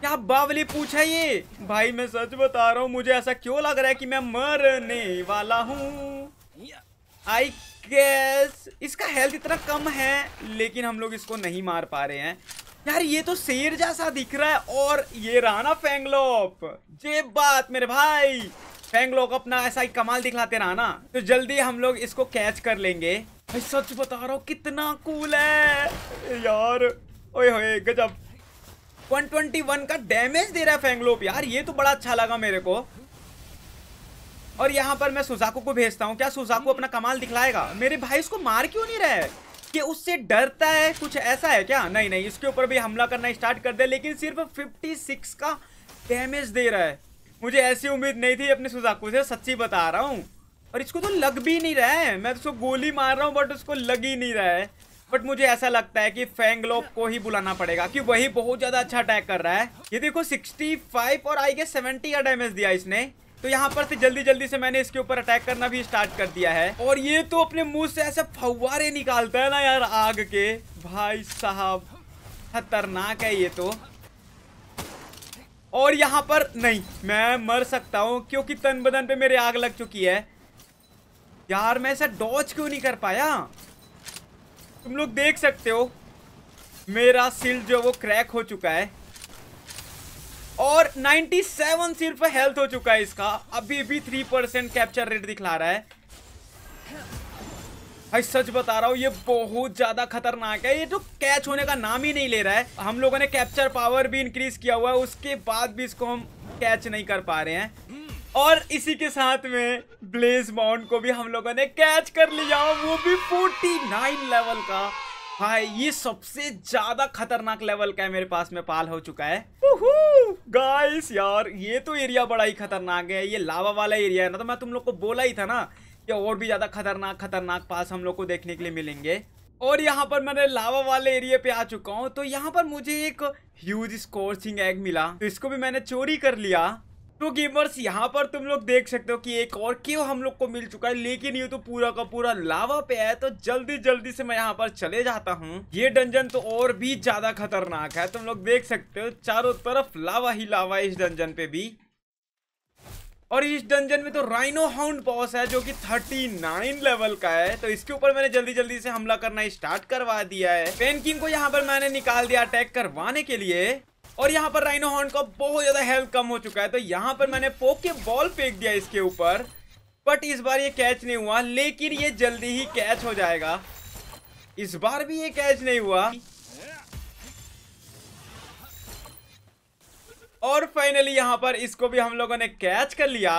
क्या बावली पूछा ये भाई मैं सच बता रहा हूँ मुझे ऐसा क्यों लग रहा है कि मैं मरने वाला हूँ आई गैस इसका हेल्थ इतना कम है लेकिन हम लोग इसको नहीं मार पा रहे हैं यार ये तो शेर जैसा दिख रहा है और ये रहा ना फेंगलोप जे बात मेरे भाई फेंगलोप अपना ऐसा ही कमाल दिखलाते रहा ना तो जल्दी हम लोग इसको कैच कर लेंगे भाई सच बता रहा हूँ कितना कूल है यार ओए होए गजब 121 का डैमेज दे रहा है फेंगलोप यार ये तो बड़ा अच्छा लगा मेरे को और यहाँ पर मैं सुजाकू को भेजता हूँ क्या सुजाकू अपना कमाल दिखलाएगा मेरे भाई उसको मार क्यों नहीं रहा है कि उससे डरता है कुछ ऐसा है क्या नहीं नहीं इसके ऊपर भी हमला करना स्टार्ट कर दे लेकिन सिर्फ 56 का डैमेज दे रहा है मुझे ऐसी उम्मीद नहीं थी अपने सुजाकू से सच्ची बता रहा हूँ और इसको तो लग भी नहीं रहा है मैं तो उसको गोली मार रहा हूँ बट उसको लग ही नहीं रहा है बट मुझे ऐसा लगता है कि फैंगलोप को ही बुलाना पड़ेगा क्योंकि वही बहुत ज्यादा अच्छा अटैक कर रहा है ये देखो 65 और आई गेस 70 का डैमेज दिया इसने तो यहाँ पर से जल्दी जल्दी से मैंने इसके ऊपर अटैक करना भी स्टार्ट कर दिया है और ये तो अपने मुंह से ऐसे फवारे निकालता है ना यार आग के भाई साहब खतरनाक है ये तो और यहाँ पर नहीं मैं मर सकता हूँ क्योंकि तन बदन पे मेरे आग लग चुकी है यार मैं ऐसा डॉच क्यों नहीं कर पाया तुम लोग देख सकते हो मेरा सिल जो वो क्रैक हो चुका है और 97 सिर्फ हेल्थ हो चुका है इसका अभी भी 3% कैप्चर रेट दिखला रहा है भाई सच बता रहा हूँ ये बहुत ज्यादा खतरनाक है ये तो कैच होने का नाम ही नहीं ले रहा है हम लोगों ने कैप्चर पावर भी इंक्रीज किया हुआ है उसके बाद भी इसको हम कैच नहीं कर पा रहे हैं और इसी के साथ में ब्लेज माउंट को भी हम लोगों ने कैच कर लिया वो भी 49 लेवल का हाय ये सबसे ज्यादा खतरनाक लेवल का है मेरे पास में पाल हो चुका है गाइस यार ये तो एरिया बड़ा ही खतरनाक है ये लावा वाला एरिया है ना तो मैं तुम लोग को बोला ही था ना कि और भी ज्यादा खतरनाक खतरनाक पास हम लोग को देखने के लिए मिलेंगे और यहाँ पर मैंने लावा वाले एरिया पे आ चुका हूँ तो यहाँ पर मुझे एक ह्यूज स्कोर्सिंग एग मिला तो इसको भी मैंने चोरी कर लिया तो गेमर्स यहाँ पर तुम लोग देख सकते हो कि एक और क्यों हम लोग को मिल चुका है लेकिन ये तो पूरा का पूरा लावा पे है तो जल्दी जल्दी से मैं यहाँ पर चले जाता हूँ ये डंजन तो और भी ज्यादा खतरनाक है तुम लोग देख सकते हो चारों तरफ लावा ही लावा इस डंजन पे भी और इस डंजन में तो राइनो हाउंड बॉस है जो कि 39 लेवल का है तो इसके ऊपर मैंने जल्दी जल्दी से हमला करना स्टार्ट करवा दिया है पेनकिंग को यहाँ पर मैंने निकाल दिया अटैक करवाने के लिए और यहाँ पर राइनो हॉर्न का बहुत ज़्यादा हेल्थ कम हो चुका है तो यहाँ पर मैंने पोके बॉल फेंक दिया इसके ऊपर बट इस बार ये कैच नहीं हुआ लेकिन ये जल्दी ही कैच हो जाएगा इस बार भी ये कैच नहीं हुआ और फाइनली यहाँ पर इसको भी हम लोगों ने कैच कर लिया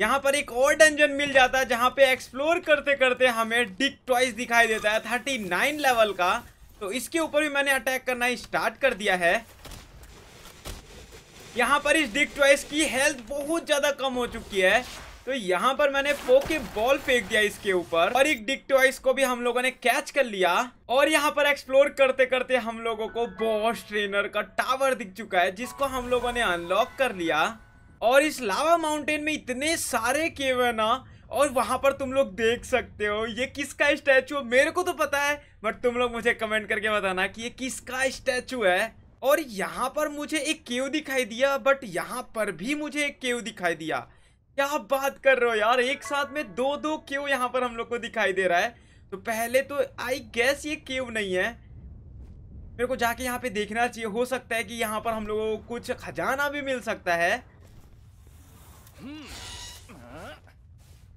यहाँ पर एक और डंजन मिल जाता है जहां पे एक्सप्लोर करते करते हमें डिक ट्वाइस दिखाई देता है थर्टी नाइन लेवल का तो इसके ऊपर भी मैंने अटैक करना स्टार्ट कर दिया है यहाँ पर इस डिक ट्वाइस की हेल्थ बहुत ज़्यादा कम हो चुकी है तो यहाँ पर मैंने पोके बॉल फेंक दिया इसके ऊपर और एक डिक ट्वाइस को भी हम लोगों ने कैच कर लिया और यहाँ पर एक्सप्लोर करते करते हम लोगों को बॉस ट्रेनर का टावर दिख चुका है जिसको हम लोगों ने अनलॉक कर लिया और इस लावा माउंटेन में इतने सारे केव है ना और वहाँ पर तुम लोग देख सकते हो ये किसका स्टैचू मेरे को तो पता है बट तुम लोग मुझे कमेंट करके बताना कि ये किसका स्टैचू है और यहाँ पर मुझे एक केव दिखाई दिया बट यहाँ पर भी मुझे एक केव दिखाई दिया क्या बात कर रहे हो यार एक साथ में दो दो केव यहाँ पर हम लोग को दिखाई दे रहा है तो पहले तो आई गैस ये केव नहीं है मेरे को जाके यहाँ पे देखना चाहिए हो सकता है कि यहाँ पर हम लोगों को कुछ खजाना भी मिल सकता है हम्म।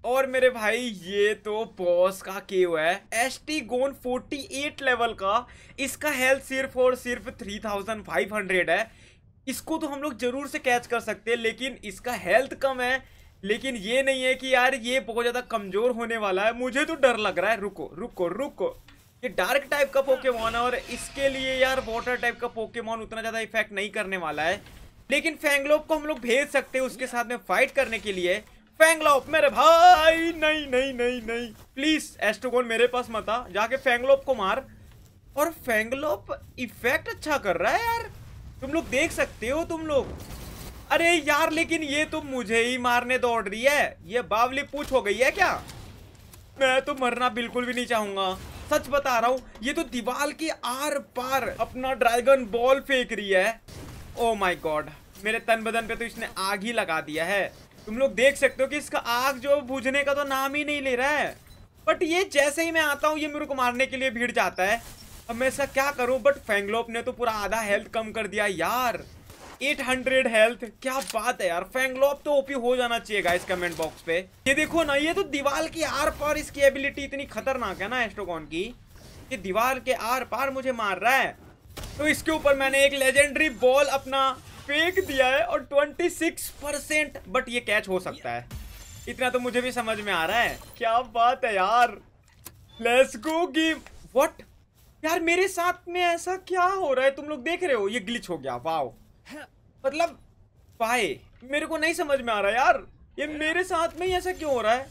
और मेरे भाई ये तो बॉस का केव है एस टी गोन फोर्टी एट लेवल का इसका हेल्थ सिर्फ और सिर्फ थ्री थाउजेंड फाइव हंड्रेड है इसको तो हम लोग जरूर से कैच कर सकते हैं लेकिन इसका हेल्थ कम है लेकिन ये नहीं है कि यार ये बहुत ज़्यादा कमज़ोर होने वाला है मुझे तो डर लग रहा है रुको रुको रुको ये डार्क टाइप का पोकेमॉन है और इसके लिए यार वाटर टाइप का पोकेमॉन उतना ज़्यादा इफेक्ट नहीं करने वाला है लेकिन फैंगलोप को हम लोग भेज सकते हैं उसके साथ में फाइट करने के लिए फैंगलॉप मेरे भाई नहीं नहीं नहीं नहीं प्लीज एस्ट्रोगोन मेरे पास मत आ जाके फेंगलोप को मार और फेंगलोप इफेक्ट अच्छा कर रहा है यार तुम लोग देख सकते हो तुम लोग अरे यार लेकिन ये तो मुझे ही मारने दौड़ रही है ये बावली पूछ हो गई है क्या मैं तो मरना बिल्कुल भी नहीं चाहूंगा सच बता रहा हूँ ये तो दीवार के आर पार अपना ड्रैगन बॉल फेंक रही है ओ माई गॉड मेरे तन बदन पे तो इसने आग ही लगा दिया है तुम लोग देख सकते हो कि इसका आग जो बुझने का तो नाम ही नहीं ले रहा है बट ये जैसे ही मैं आता हूँ ये मेरे को मारने के लिए भीड़ जाता है अब मैं ऐसा क्या करूँ बट फेंगलोप ने तो पूरा आधा हेल्थ कम कर दिया यार 800 हेल्थ क्या बात है यार फेंगलोप तो ओपी हो जाना चाहिए गाइस कमेंट बॉक्स पे ये देखो ना ये तो दीवार की आर पार इसकी एबिलिटी इतनी खतरनाक है ना एस्ट्रोकॉन की ये दीवार के आर पार मुझे मार रहा है तो इसके ऊपर मैंने एक लेजेंडरी बॉल अपना फेंक दिया है और 26 परसेंट बट ये कैच हो सकता है इतना तो मुझे भी समझ में आ रहा है क्या बात है यार लेट्स गो गेम व्हाट यार मेरे साथ में ऐसा क्या हो रहा है तुम लोग देख रहे हो ये ग्लिच हो गया वाओ मतलब भाई मेरे को नहीं समझ में आ रहा यार ये मेरे साथ में ही ऐसा क्यों हो रहा है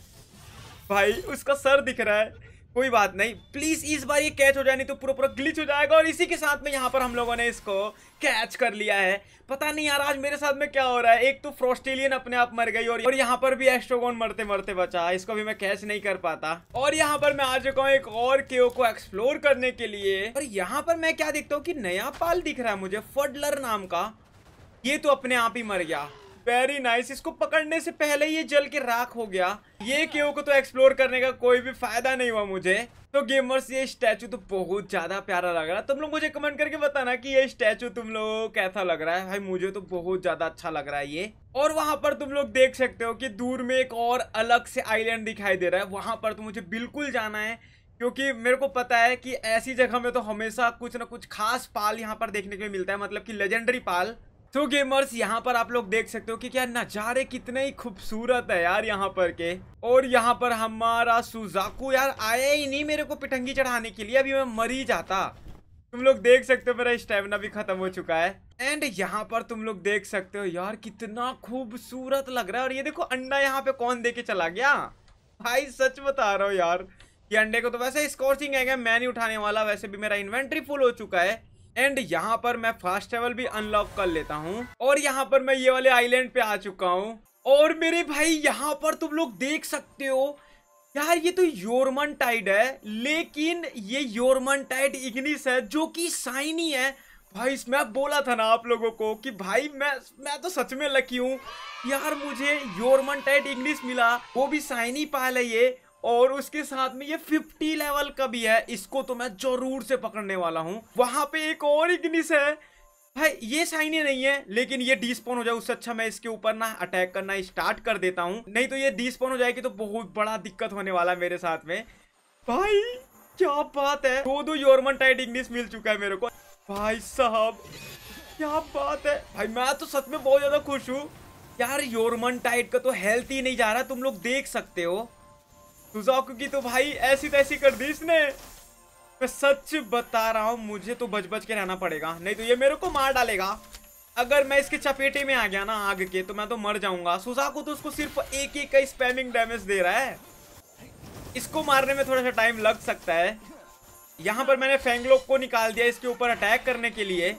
भाई उसका सर दिख रहा है कोई बात नहीं प्लीज इस बार ये कैच हो जाए नहीं तो पूरा पूरा ग्लिच हो जाएगा और इसी के साथ में यहाँ पर हम लोगों ने इसको कैच कर लिया है पता नहीं यार आज मेरे साथ में क्या हो रहा है एक तो फ्रोस्ट्रेलियन अपने आप मर गई और यहाँ पर भी एस्ट्रोगोन मरते मरते बचा इसको भी मैं कैच नहीं कर पाता और यहाँ पर मैं आ चुका हूँ एक और केव को एक्सप्लोर करने के लिए और यहाँ पर मैं क्या देखता हूँ कि नया पाल दिख रहा है मुझे फडलर नाम का ये तो अपने आप ही मर गया वेरी नाइस इसको पकड़ने से पहले ये जल के राख हो गया ये केव को तो एक्सप्लोर करने का कोई भी फायदा नहीं हुआ मुझे तो गेमर्स ये स्टैचू तो बहुत ज्यादा प्यारा लग रहा है तुम लोग मुझे कमेंट करके बताना कि ये स्टैचू तुम लोग कैसा लग रहा है भाई मुझे तो बहुत ज्यादा अच्छा लग रहा है ये और वहां पर तुम लोग देख सकते हो कि दूर में एक और अलग से आइलैंड दिखाई दे रहा है वहां पर तो मुझे बिल्कुल जाना है क्योंकि मेरे को पता है कि ऐसी जगह में तो हमेशा कुछ ना कुछ खास पाल यहाँ पर देखने के लिए मिलता है मतलब कि लेजेंडरी पाल तो गेमर्स यहाँ पर आप लोग देख सकते हो कि क्या नज़ारे कितने ही खूबसूरत है यार यहाँ पर के और यहाँ पर हमारा सुजाकू यार आया ही नहीं मेरे को पिटंगी चढ़ाने के लिए अभी मैं मर ही जाता तुम लोग देख सकते हो मेरा स्टेमिना भी खत्म हो चुका है एंड यहाँ पर तुम लोग देख सकते हो यार कितना खूबसूरत लग रहा है और ये देखो अंडा यहाँ पे कौन दे के चला गया भाई सच बता रहा हूँ यार ये अंडे को तो वैसे स्कोर्सिंग है मैं नहीं उठाने वाला वैसे भी मेरा इन्वेंट्री फुल हो चुका है एंड यहाँ पर मैं फास्ट ट्रेवल भी अनलॉक कर लेता हूँ और यहाँ पर मैं ये वाले आईलैंड पे आ चुका हूँ और मेरे भाई यहाँ पर तुम लोग देख सकते हो यार ये तो योरमन टाइड है लेकिन ये योरमन टाइड इग्निस है जो कि साइनी है भाई मैं बोला था ना आप लोगों को कि भाई मैं मैं तो सच में लकी हूँ यार मुझे योरमन टाइड इग्निस मिला वो भी साइनी पाल है ये और उसके साथ में ये 50 लेवल का भी है इसको तो मैं जरूर से पकड़ने वाला हूँ वहां पे एक और इग्निस है भाई ये साइने नहीं है लेकिन ये डिस्पोन हो जाए उससे अच्छा मैं इसके ऊपर ना अटैक करना स्टार्ट कर देता हूँ नहीं तो ये डिस्पोन हो जाएगी तो बहुत बड़ा दिक्कत होने वाला है मेरे साथ में भाई क्या बात है दो दो योरमन टाइट इग्निस मिल चुका है मेरे को भाई साहब क्या बात है भाई मैं तो सच में बहुत ज्यादा खुश हूँ यार योरमन टाइट का तो हेल्थ ही नहीं जा रहा तुम लोग देख सकते हो सुजाकू की तो भाई ऐसी तैसी कर दी इसने मैं सच बता रहा हूँ मुझे तो बच बच के रहना पड़ेगा नहीं तो ये मेरे को मार डालेगा अगर मैं इसके चपेटे में आ गया ना आग के तो मैं तो मर जाऊंगा सुजाकू तो उसको सिर्फ एक एक का स्पैमिंग डैमेज दे रहा है इसको मारने में थोड़ा सा टाइम लग सकता है यहाँ पर मैंने फेंगलोक को निकाल दिया इसके ऊपर अटैक करने के लिए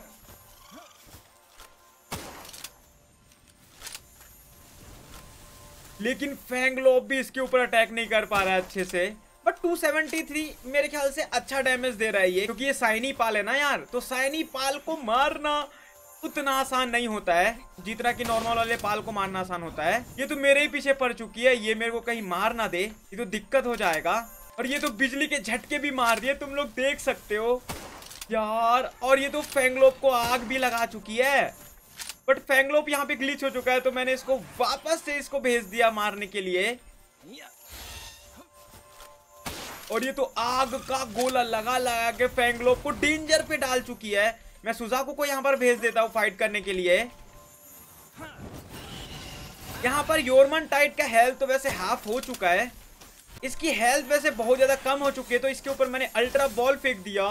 लेकिन फैंग भी इसके ऊपर अटैक नहीं कर पा रहा है अच्छे से बट 273 मेरे ख्याल से अच्छा डैमेज दे रहा है ये क्योंकि ये साइनी पाल है ना यार तो साइनी पाल को मारना उतना आसान नहीं होता है जितना कि नॉर्मल वाले पाल को मारना आसान होता है ये तो मेरे ही पीछे पड़ चुकी है ये मेरे को कहीं मार ना दे ये तो दिक्कत हो जाएगा और ये तो बिजली के झटके भी मार दिए तुम लोग देख सकते हो यार और ये तो फेंगलोप को आग भी लगा चुकी है बट फैंगलोप यहाँ पे ग्लिच हो चुका है तो मैंने इसको वापस से इसको भेज दिया मारने के लिए और ये तो आग का गोला लगा लगा के फैंगलोप को डेंजर पे डाल चुकी है मैं सुजाको को यहाँ पर भेज देता हूँ फाइट करने के लिए यहाँ पर योरमन टाइट का हेल्थ तो वैसे हाफ हो चुका है इसकी हेल्थ वैसे बहुत ज्यादा कम हो चुकी है तो इसके ऊपर मैंने अल्ट्रा बॉल फेंक दिया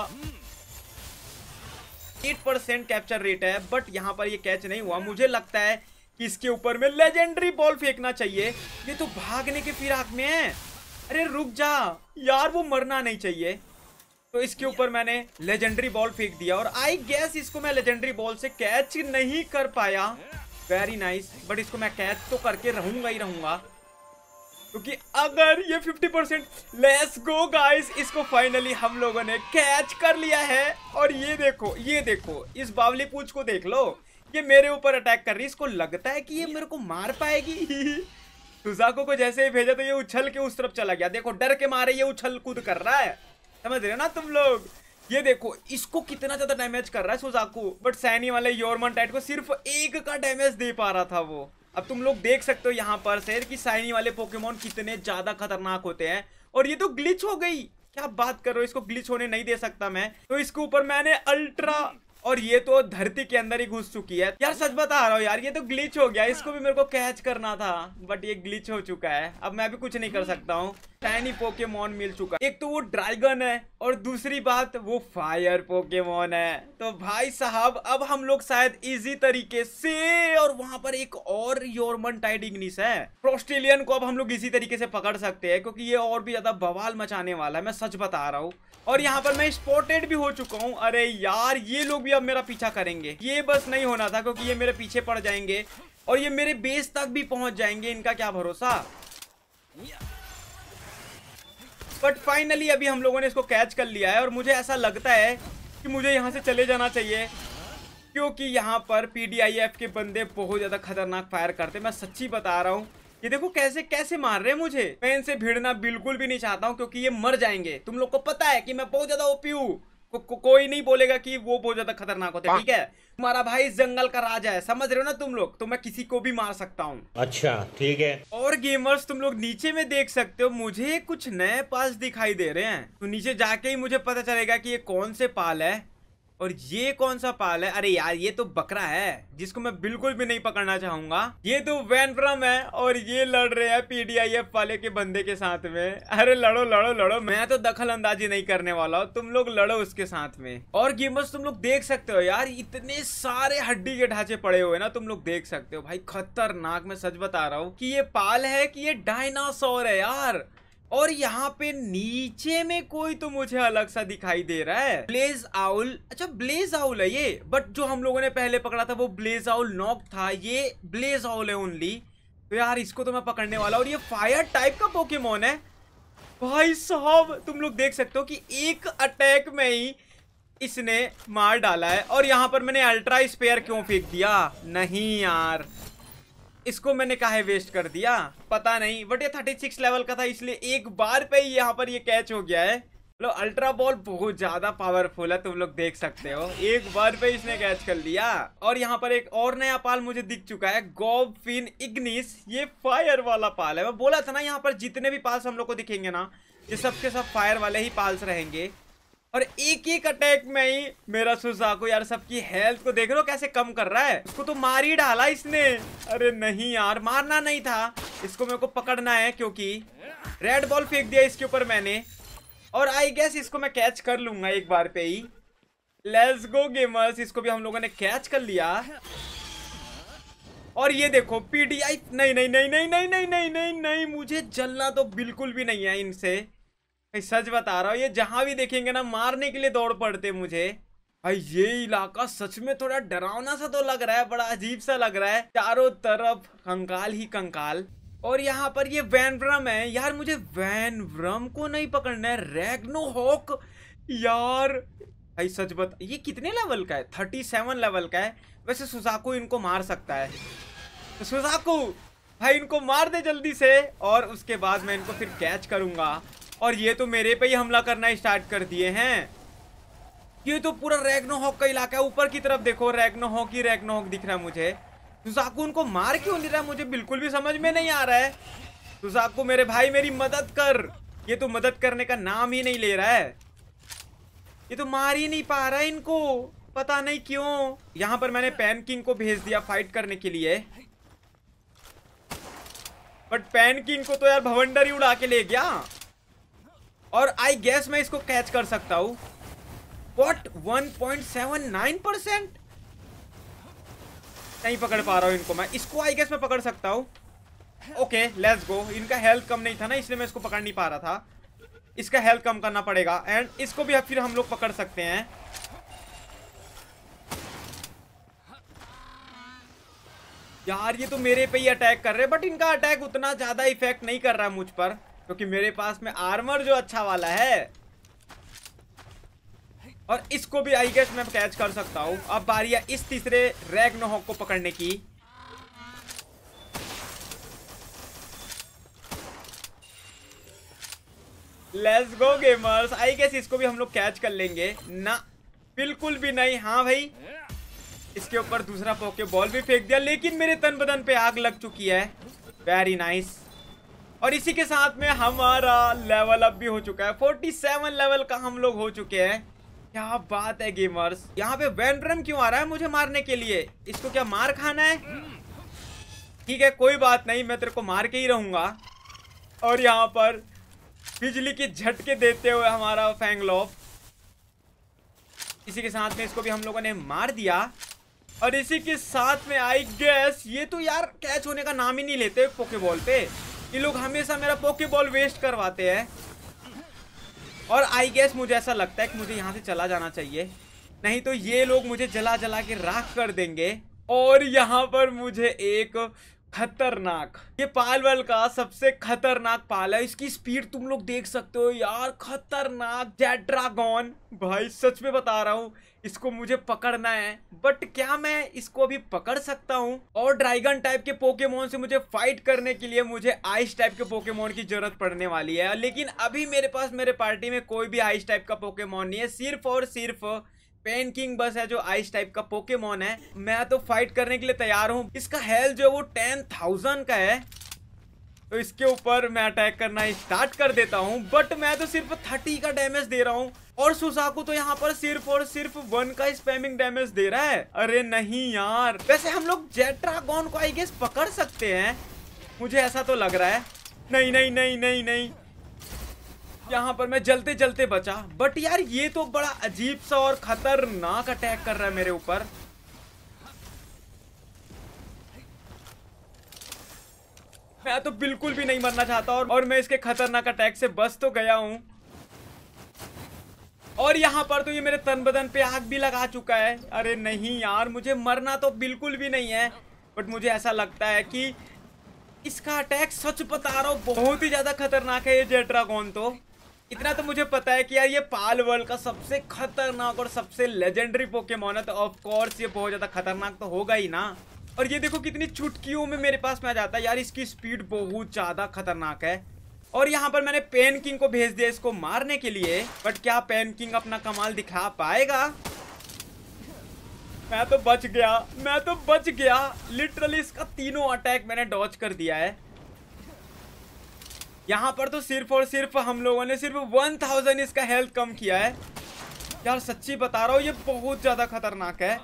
एट कैप्चर रेट है बट यहाँ पर ये कैच नहीं हुआ मुझे लगता है कि इसके ऊपर में लेजेंडरी बॉल फेंकना चाहिए ये तो भागने के फिराक में है अरे रुक जा यार वो मरना नहीं चाहिए तो इसके ऊपर मैंने लेजेंडरी बॉल फेंक दिया और आई गैस इसको मैं लेजेंडरी बॉल से कैच नहीं कर पाया वेरी नाइस बट इसको मैं कैच तो करके रहूंगा ही रहूंगा क्योंकि अगर ये 50 परसेंट लेस गो गाइस इसको फाइनली हम लोगों ने कैच कर लिया है और ये देखो ये देखो इस बावली पूछ को देख लो ये मेरे ऊपर अटैक कर रही है इसको लगता है कि ये मेरे को मार पाएगी तुजाको को जैसे ही भेजा तो ये उछल के उस तरफ चला गया देखो डर के मारे ये उछल कूद कर रहा है समझ रहे हो ना तुम लोग ये देखो इसको कितना ज्यादा डैमेज कर रहा है सुजाकू बट सैनी वाले योरमन टाइट को सिर्फ एक का डैमेज दे पा रहा था वो अब तुम लोग देख सकते हो यहाँ पर शहर की साइनी वाले पोकेमोन कितने ज़्यादा खतरनाक होते हैं और ये तो ग्लिच हो गई क्या बात कर रहे हो इसको ग्लिच होने नहीं दे सकता मैं तो इसके ऊपर मैंने अल्ट्रा और ये तो धरती के अंदर ही घुस चुकी है यार सच बता रहा हूँ यार ये तो ग्लिच हो गया इसको भी मेरे को कैच करना था बट ये ग्लिच हो चुका है अब मैं भी कुछ नहीं कर सकता हूँ पोके मोन मिल चुका एक तो वो ड्रैगन है और दूसरी बात वो फायर मोन है तो भाई साहब अब हम लोग शायद इजी तरीके से और वहां पर एक और योरमन टाइड इग्निस है ऑस्ट्रेलियन को अब हम लोग इसी तरीके से पकड़ सकते हैं क्योंकि ये और भी ज्यादा बवाल मचाने वाला है मैं सच बता रहा हूँ और यहाँ पर मैं स्पॉटेड भी हो चुका हूँ अरे यार ये लोग भी अब मेरा पीछा करेंगे ये बस नहीं होना था क्योंकि ये मेरे पीछे पड़ जाएंगे और ये मेरे बेस तक भी पहुंच जाएंगे इनका क्या भरोसा बट फाइनली अभी हम लोगों ने इसको कैच कर लिया है और मुझे ऐसा लगता है कि मुझे यहाँ से चले जाना चाहिए क्योंकि यहाँ पर पी के बंदे बहुत ज़्यादा खतरनाक फायर करते मैं सच्ची बता रहा हूँ ये देखो कैसे कैसे मार रहे हैं मुझे मैं इनसे भिड़ना बिल्कुल भी नहीं चाहता हूँ क्योंकि ये मर जाएंगे तुम लोग को पता है कि मैं बहुत ज्यादा ओपी हूँ को, को, कोई नहीं बोलेगा कि वो बहुत ज्यादा खतरनाक होते हाँ। ठीक है तुम्हारा भाई जंगल का राजा है समझ रहे हो ना तुम लोग तो मैं किसी को भी मार सकता हूँ अच्छा ठीक है और गेमर्स तुम लोग नीचे में देख सकते हो मुझे कुछ नए पास दिखाई दे रहे हैं तो नीचे जाके ही मुझे पता चलेगा की ये कौन से पाल है और ये कौन सा पाल है अरे यार ये तो बकरा है जिसको मैं बिल्कुल भी नहीं पकड़ना चाहूंगा ये तो वैनफ्रम है और ये लड़ रहे हैं पीडीआईएफ वाले के बंदे के साथ में अरे लड़ो लड़ो लड़ो मैं तो दखल अंदाजी नहीं करने वाला हूँ तुम लोग लड़ो उसके साथ में और गेमर्स तुम लोग देख सकते हो यार इतने सारे हड्डी के ढांचे पड़े हुए ना तुम लोग देख सकते हो भाई खतरनाक मैं सच बता रहा हूँ की ये पाल है की ये डायनासोर है यार और यहाँ पे नीचे में कोई तो मुझे अलग सा दिखाई दे रहा है ब्लेज आउल अच्छा ब्लेज आउल है ये बट जो हम लोगों ने पहले पकड़ा था वो ब्लेज आउल नॉक था ये ब्लेज आउल है ओनली तो यार इसको तो मैं पकड़ने वाला और ये फायर टाइप का पोकेमोन है भाई साहब तुम लोग देख सकते हो कि एक अटैक में ही इसने मार डाला है और यहाँ पर मैंने अल्ट्रा स्पेयर क्यों फेंक दिया नहीं यार इसको मैंने कहा है वेस्ट कर दिया पता नहीं बट ये थर्टी सिक्स लेवल का था इसलिए एक बार पे ही यहाँ पर ये कैच हो गया है लो अल्ट्रा बॉल बहुत ज्यादा पावरफुल है तुम लोग देख सकते हो एक बार पे इसने कैच कर लिया और यहाँ पर एक और नया पाल मुझे दिख चुका है गोब फिन इग्निस ये फायर वाला पाल है मैं बोला था ना यहाँ पर जितने भी पाल्स हम लोग को दिखेंगे ना ये सबके सब फायर वाले ही पाल्स रहेंगे और एक एक अटैक में ही मेरा को यार सबकी हेल्थ को देख रहे हो कैसे कम कर रहा है उसको तो मार ही डाला इसने अरे नहीं यार मारना नहीं था इसको मेरे को पकड़ना है क्योंकि रेड बॉल फेंक दिया इसके ऊपर मैंने और आई गेस इसको मैं कैच कर लूंगा एक बार पे ही लेट्स गो गेमर्स इसको भी हम लोगों ने कैच कर लिया और ये देखो पीडीआई नहीं नहीं नहीं नहीं नहीं नहीं नहीं नहीं नहीं मुझे जलना तो बिल्कुल भी नहीं है इनसे भाई सच बता रहा हूँ ये जहां भी देखेंगे ना मारने के लिए दौड़ पड़ते मुझे भाई ये इलाका सच में थोड़ा डरावना सा तो लग रहा है बड़ा अजीब सा लग रहा है चारों तरफ कंकाल ही कंकाल और यहाँ पर ये व्रम है यार मुझे व्रम को नहीं पकड़ना है रेगनो हॉक यार भाई सच बता ये कितने लेवल का है थर्टी सेवन लेवल का है वैसे सुजाकू इनको मार सकता है सुजाकू भाई इनको मार दे जल्दी से और उसके बाद मैं इनको फिर कैच करूंगा और ये तो मेरे पे ही हमला करना स्टार्ट कर दिए हैं ये तो पूरा रैगनोहॉक का इलाका है ऊपर की तरफ देखो रैगनोहॉक ही रैगनोहॉक दिख रहा है मुझे तुसाकू उनको मार क्यों नहीं रहा मुझे बिल्कुल भी समझ में नहीं आ रहा है तुजाकू मेरे भाई मेरी मदद कर ये तो मदद करने का नाम ही नहीं ले रहा है ये तो मार ही नहीं पा रहा है इनको पता नहीं क्यों यहाँ पर मैंने पैन किंग को भेज दिया फाइट करने के लिए बट पैन किंग को तो यार भवंडर ही उड़ा के ले गया और आई गैस मैं इसको कैच कर सकता हूं what one point seven nine percent नहीं पकड़ पा रहा हूं इनको मैं इसको आई गैस मैं पकड़ सकता हूं ओके लेट्स गो इनका हेल्थ कम नहीं था ना इसलिए मैं इसको पकड़ नहीं पा रहा था इसका हेल्थ कम करना पड़ेगा एंड इसको भी फिर हम लोग पकड़ सकते हैं यार ये तो मेरे पे ही अटैक कर रहे हैं बट इनका अटैक उतना ज़्यादा इफेक्ट नहीं कर रहा है मुझ पर क्योंकि मेरे पास में आर्मर जो अच्छा वाला है और इसको भी आई गेस मैं कैच कर सकता हूँ अब बारिया इस तीसरे रैगनोहॉक को पकड़ने की let's go gamers I guess इसको भी हम लोग कैच कर लेंगे ना बिल्कुल भी नहीं हाँ भाई इसके ऊपर दूसरा पोके बॉल भी फेंक दिया लेकिन मेरे तन बदन पे आग लग चुकी है वेरी नाइस nice. और इसी के साथ में हमारा लेवल अप भी हो चुका है 47 लेवल का हम लोग हो चुके हैं क्या बात है गेमर्स यहाँ पे वेनरम क्यों आ रहा है मुझे मारने के लिए इसको क्या मार खाना है ठीक है कोई बात नहीं मैं तेरे को मार के ही रहूंगा और यहाँ पर बिजली के झटके देते हुए हमारा फैंगलॉफ इसी के साथ में इसको भी हम लोगों ने मार दिया और इसी के साथ में आई गैस ये तो यार कैच होने का नाम ही नहीं लेते पोकेबॉल पे ये लोग हमेशा मेरा पोके बॉल वेस्ट करवाते हैं और आई गेस मुझे ऐसा लगता है कि मुझे यहाँ से चला जाना चाहिए नहीं तो ये लोग मुझे जला जला के राख कर देंगे और यहाँ पर मुझे एक खतरनाक ये पालवल का सबसे खतरनाक पाल है इसकी स्पीड तुम लोग देख सकते हो यार खतरनाक जेट ड्रागन भाई सच में बता रहा हूँ इसको मुझे पकड़ना है बट क्या मैं इसको अभी पकड़ सकता हूँ और ड्राइगन टाइप के पोकेमोन से मुझे फाइट करने के लिए मुझे आइस टाइप के पोकेमोन की जरूरत पड़ने वाली है लेकिन अभी मेरे पास मेरे पार्टी में कोई भी आइस टाइप का पोकेमोन नहीं है सिर्फ और सिर्फ पेन किंग बस है जो आइस टाइप का पोकेमोन है मैं तो फाइट करने के लिए तैयार हूँ इसका हेल्थ जो है वो टेन थाउजेंड का है तो इसके ऊपर मैं अटैक करना स्टार्ट कर देता हूँ बट मैं तो सिर्फ थर्टी का डैमेज दे रहा हूँ और सुसाकू तो यहाँ पर सिर्फ और सिर्फ वन का स्पैमिंग डैमेज दे रहा है अरे नहीं यार वैसे हम लोग जेट्रागोन को आई गेस पकड़ सकते हैं मुझे ऐसा तो लग रहा है नहीं नहीं नहीं नहीं नहीं यहाँ पर मैं जलते जलते बचा बट यार ये तो बड़ा अजीब सा और खतरनाक अटैक कर रहा है मेरे ऊपर मैं तो बिल्कुल भी नहीं मरना चाहता और, और मैं इसके खतरनाक अटैक से बस तो गया हूँ और यहाँ पर तो ये मेरे तन बदन पे आग भी लगा चुका है अरे नहीं यार मुझे मरना तो बिल्कुल भी नहीं है बट मुझे ऐसा लगता है कि इसका अटैक सच बता रहा हूँ बहुत ही ज़्यादा खतरनाक है ये जेट्रागोन तो इतना तो मुझे पता है कि यार ये पाल वर्ल्ड का सबसे खतरनाक और सबसे लेजेंडरी पोकेमोन है तो ऑफकोर्स ये बहुत ज़्यादा खतरनाक तो होगा ही ना और ये देखो कितनी चुटकियों में मेरे पास में आ जाता है यार इसकी स्पीड बहुत ज़्यादा खतरनाक है और यहाँ पर मैंने पेन किंग को भेज दिया इसको मारने के लिए बट क्या पेन किंग अपना कमाल दिखा पाएगा मैं तो बच गया मैं तो बच गया लिटरली इसका तीनों अटैक मैंने डॉच कर दिया है यहाँ पर तो सिर्फ और सिर्फ हम लोगों ने सिर्फ वन थाउजेंड इसका हेल्थ कम किया है यार सच्ची बता रहा हूँ ये बहुत ज़्यादा खतरनाक है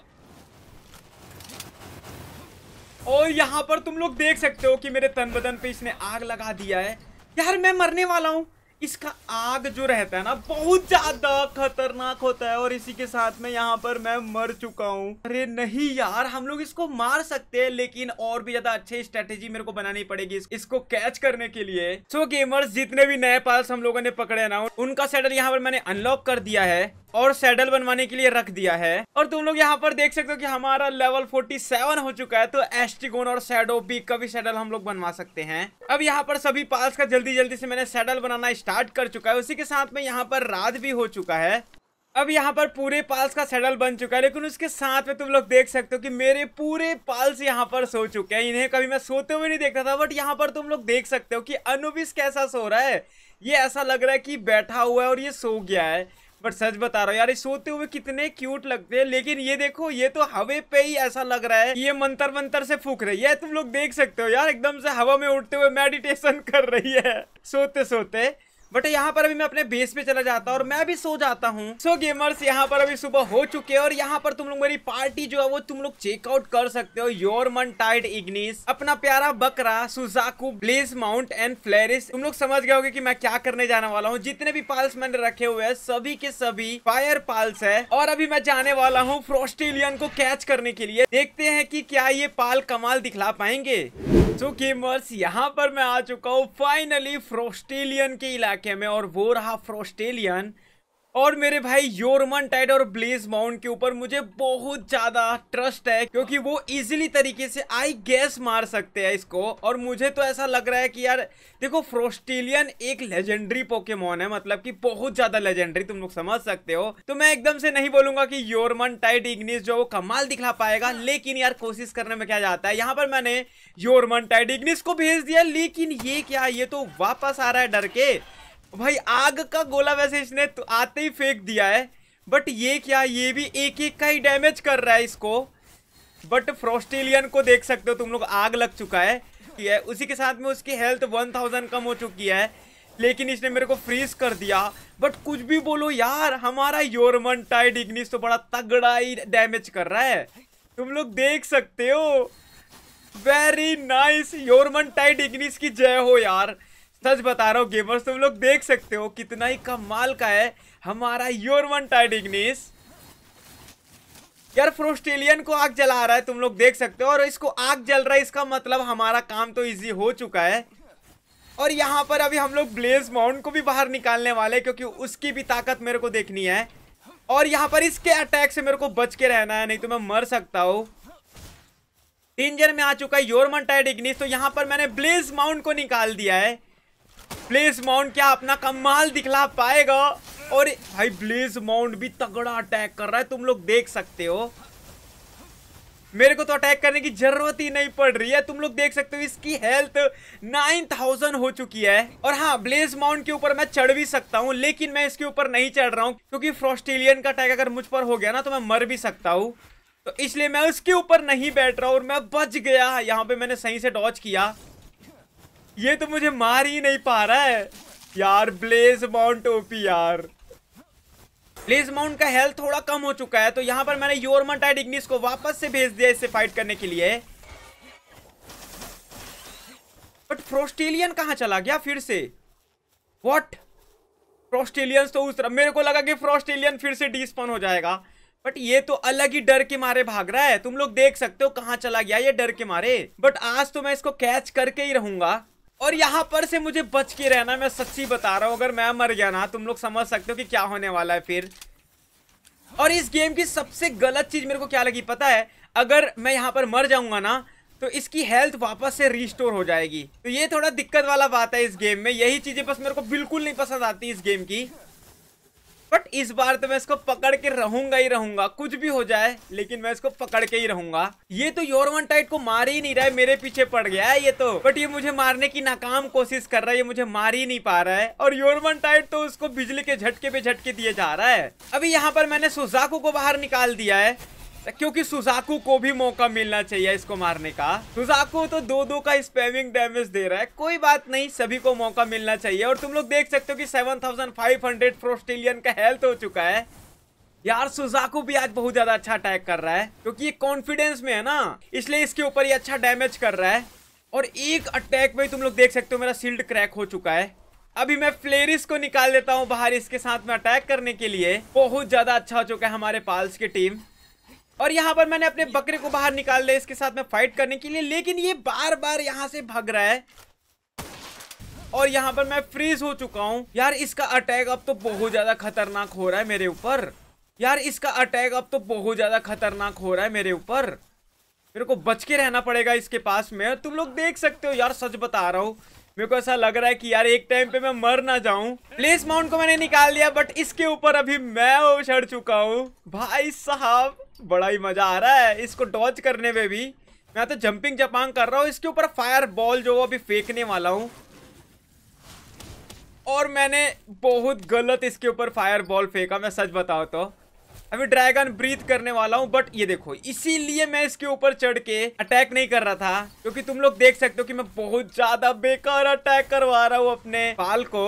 और यहाँ पर तुम लोग देख सकते हो कि मेरे तन बदन पे इसने आग लगा दिया है यार मैं मरने वाला हूँ इसका आग जो रहता है ना बहुत ज्यादा खतरनाक होता है और इसी के साथ में यहाँ पर मैं मर चुका हूँ अरे नहीं यार हम लोग इसको मार सकते हैं लेकिन और भी ज्यादा अच्छे स्ट्रेटेजी मेरे को बनानी पड़ेगी इसको कैच करने के लिए सो so, गेमर्स जितने भी नए पाल्स हम लोगों ने पकड़े ना उनका सेटल यहाँ पर मैंने अनलॉक कर दिया है और सैडल बनवाने के लिए रख दिया है और तुम लोग यहाँ पर देख सकते हो कि हमारा लेवल 47 हो चुका है तो एस्टिगोन और सैडो भी कभी सैडल हम लोग बनवा सकते हैं अब यहाँ पर सभी पाल्स का जल्दी जल्दी से मैंने सैडल बनाना स्टार्ट स्टार्ट कर चुका है उसी के साथ में यहाँ पर रात भी हो चुका है अब यहाँ पर पूरे पाल्स का सेडल बन चुका है लेकिन उसके साथ में तुम लोग देख सकते हो कि मेरे पूरे पाल्स यहाँ पर सो चुके हैं इन्हें कभी मैं सोते हुए नहीं देखता था बट यहाँ पर तुम लोग देख सकते हो कि अनुबिस कैसा सो रहा है ये ऐसा लग रहा है कि बैठा हुआ है और ये सो गया है बट सच बता रहा हूँ यार ये सोते हुए कितने क्यूट लगते हैं लेकिन ये देखो ये तो हवे पे ही ऐसा लग रहा है ये मंतर मंतर से फूक रही है तुम लोग देख सकते हो यार एकदम से हवा में उड़ते हुए मेडिटेशन कर रही है सोते सोते बट यहाँ पर अभी मैं अपने बेस पे चला जाता हूँ और मैं भी सो जाता हूँ सो गेमर्स यहाँ पर अभी सुबह हो चुके हैं और यहाँ पर तुम लोग मेरी पार्टी जो है वो तुम लोग चेकआउट कर सकते हो योर मन टाइड इग्निस अपना प्यारा बकरा Suzaku Blazamut and Faleris तुम लोग समझ गए होगे की मैं क्या करने जाने वाला हूँ जितने भी पाल्स मैंने रखे हुए हैं सभी के सभी फायर पाल्स है और अभी मैं जाने वाला हूँ फ्रोस्ट्रेलियन को कैच करने के लिए देखते है की क्या ये पाल कमाल दिखला पाएंगे सो गेमर्स यहाँ पर मैं आ चुका हूँ फाइनली फ्रोस्ट्रेलियन के इलाके के हमें और वो रहा फ्रोस्टेलियन और मेरे भाई योरमन टाइड और ब्लेज माउंट के ऊपर मुझे बहुत ज्यादा ट्रस्ट है क्योंकि वो इजीली तरीके से आई गैस मार सकते हैं इसको और मुझे तो ऐसा लग रहा है कि यार देखो फ्रोस्टेलियन एक लेजेंडरी पोकेमोन है मतलब कि बहुत ज्यादा लेजेंडरी तुम लोग समझ सकते हो तो मैं एकदम से नहीं बोलूंगा कि योरमन टाइड इग्निस जो वो कमाल दिखला पाएगा लेकिन यार कोशिश करने में क्या जाता है यहाँ पर मैंने योरमन टाइड इग्निस को भेज दिया लेकिन ये क्या ये तो वापस आ रहा है डर के भाई आग का गोला वैसे इसने तो आते ही फेंक दिया है बट ये क्या ये भी एक एक का ही डैमेज कर रहा है इसको बट फ्रॉस्ट्रेलियन को देख सकते हो तुम लोग आग लग चुका है है उसी के साथ में उसकी हेल्थ वन थाउजेंड कम हो चुकी है लेकिन इसने मेरे को फ्रीज कर दिया बट कुछ भी बोलो यार हमारा योरमन टाइड इग्निस तो बड़ा तगड़ा ही डैमेज कर रहा है तुम लोग देख सकते हो very nice Jormuntide Ignis की जय हो यार सच बता रहा हूँ गेमर्स तुम लोग देख सकते हो कितना ही कमाल का है हमारा योर वन टाइड इग्निस यार फ्रोस्टेलियन को आग जला रहा है तुम लोग देख सकते हो और इसको आग जल रहा है इसका मतलब हमारा काम तो इजी हो चुका है और यहाँ पर अभी हम लोग ब्लेज माउंट को भी बाहर निकालने वाले हैं क्योंकि उसकी भी ताकत मेरे को देखनी है और यहाँ पर इसके अटैक से मेरे को बच के रहना है नहीं तो मैं मर सकता हूँ डेंजर में आ चुका है योरमन टाइड इग्निस तो यहाँ पर मैंने ब्लेज माउंट को निकाल दिया है ब्लेस माउंट क्या अपना कमाल दिखला पाएगा और भाई ब्लेस माउंट भी तगड़ा अटैक कर रहा है तुम लोग देख सकते हो मेरे को तो अटैक करने की जरूरत ही नहीं पड़ रही है तुम लोग देख सकते हो इसकी हेल्थ 9000 हो चुकी है और हाँ ब्लेज माउंट के ऊपर मैं चढ़ भी सकता हूँ लेकिन मैं इसके ऊपर नहीं चढ़ रहा हूँ क्योंकि फ्रॉस्ट्रेलियन का अटैक अगर मुझ पर हो गया ना तो मैं मर भी सकता हूँ तो इसलिए मैं उसके ऊपर नहीं बैठ रहा हूँ और मैं बच गया यहाँ पे मैंने सही से डॉच किया ये तो मुझे मार ही नहीं पा रहा है यार ब्लेज माउंट ओपी यार ब्लेज माउंट का हेल्थ थोड़ा कम हो चुका है तो यहाँ पर मैंने योरमटा इग्निस को वापस से भेज दिया इससे फाइट करने के लिए बट फ्रोस्टेलियन कहाँ चला गया फिर से वॉट फ्रोस्टेलियंस तो उस तरफ मेरे को लगा कि फ्रोस्टेलियन फिर से डिस्पन हो जाएगा बट ये तो अलग ही डर के मारे भाग रहा है तुम लोग देख सकते हो कहाँ चला गया ये डर के मारे बट आज तो मैं इसको कैच करके ही रहूंगा और यहाँ पर से मुझे बच के रहना मैं सच्ची बता रहा हूँ अगर मैं मर गया ना तुम लोग समझ सकते हो कि क्या होने वाला है फिर और इस गेम की सबसे गलत चीज़ मेरे को क्या लगी पता है अगर मैं यहाँ पर मर जाऊंगा ना तो इसकी हेल्थ वापस से रिस्टोर हो जाएगी तो ये थोड़ा दिक्कत वाला बात है इस गेम में यही चीज़ें बस मेरे को बिल्कुल नहीं पसंद आती इस गेम की बट इस बार तो मैं इसको पकड़ के रहूंगा ही रहूंगा कुछ भी हो जाए लेकिन मैं इसको पकड़ के ही रहूंगा ये तो योरवन टाइट को मार ही नहीं रहा है मेरे पीछे पड़ गया है ये तो बट ये मुझे मारने की नाकाम कोशिश कर रहा है ये मुझे मार ही नहीं पा रहा है और योरवन टाइट तो उसको बिजली के झटके पे झटके दिए जा रहा है अभी यहाँ पर मैंने सुजाकू को बाहर निकाल दिया है क्योंकि सुजाकू को भी मौका मिलना चाहिए इसको मारने का सुजाकू तो दो दो का स्पेमिंग डैमेज दे रहा है कोई बात नहीं सभी को मौका मिलना चाहिए और तुम लोग देख सकते हो कि 7500 फाइव का हेल्थ हो चुका है यार सुजाकू भी आज बहुत ज्यादा अच्छा अटैक कर रहा है क्योंकि ये कॉन्फिडेंस में है ना इसलिए इसके ऊपर ये अच्छा डैमेज कर रहा है और एक अटैक में तुम लोग देख सकते हो मेरा शील्ड क्रैक हो चुका है अभी मैं फ्लेरिस को निकाल देता हूँ बाहर इसके साथ में अटैक करने के लिए बहुत ज्यादा अच्छा हो चुका है हमारे पाल्स की टीम और यहाँ पर मैंने अपने बकरे को बाहर निकाल दिया इसके साथ में फाइट करने के लिए लेकिन ये बार बार यहाँ से भग रहा है और यहाँ पर मैं फ्रीज हो चुका हूँ यार इसका अटैक अब तो बहुत ज्यादा खतरनाक हो रहा है मेरे ऊपर यार इसका अटैक अब तो बहुत ज्यादा खतरनाक हो रहा है मेरे ऊपर मेरे को बच के रहना पड़ेगा इसके पास में तुम लोग देख सकते हो यार सच बता रहा हूँ मेरे को ऐसा लग रहा है कि यार एक टाइम पे मैं मर ना जाऊं प्लेस माउंट को मैंने निकाल दिया बट इसके ऊपर अभी मैं चढ़ चुका हूँ भाई साहब बड़ा ही मजा आ रहा है इसको डॉच करने में भी मैं तो जंपिंग जपांग कर रहा हूँ इसके ऊपर फायर बॉल जो अभी फेंकने वाला हूँ और मैंने बहुत गलत इसके ऊपर फायर बॉल फेंका मैं सच बताओ तो अभी ड्रैगन ब्रीथ करने वाला हूँ बट ये देखो इसीलिए मैं इसके ऊपर चढ़ के अटैक नहीं कर रहा था क्योंकि तुम लोग देख सकते हो कि मैं बहुत ज्यादा बेकार अटैक करवा रहा हूँ अपने बाल को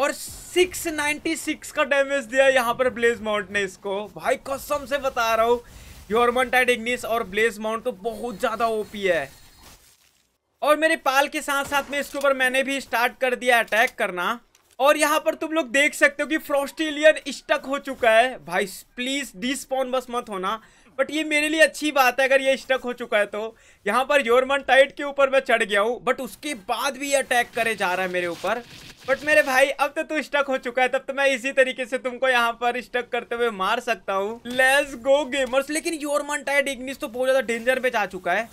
और 696 का डैमेज दिया यहाँ पर ब्लेज माउंट ने इसको भाई कसम से बता रहा हूँ योरमन टाइड इग्निस और ब्लेज माउंट तो बहुत ज़्यादा ओपी है और मेरे पाल के साथ साथ में इसके ऊपर मैंने भी स्टार्ट कर दिया अटैक करना और यहाँ पर तुम लोग देख सकते हो कि फ्रोस्टिलियन स्टक हो चुका है भाई प्लीज़ डिस्पॉन बस मत होना बट ये मेरे लिए अच्छी बात है अगर ये स्टक हो चुका है तो यहाँ पर योरमन टाइट के ऊपर मैं चढ़ गया हूँ बट उसके बाद भी ये अटैक करे जा रहा है मेरे ऊपर बट मेरे भाई अब तो तू स्टक हो चुका है तब तो मैं इसी तरीके से तुमको यहाँ पर स्टक करते हुए मार सकता हूँ लेस गो गेमर्स लेकिन योरमन टाइट इग्निस तो बहुत ज़्यादा डेंजर में जा चुका है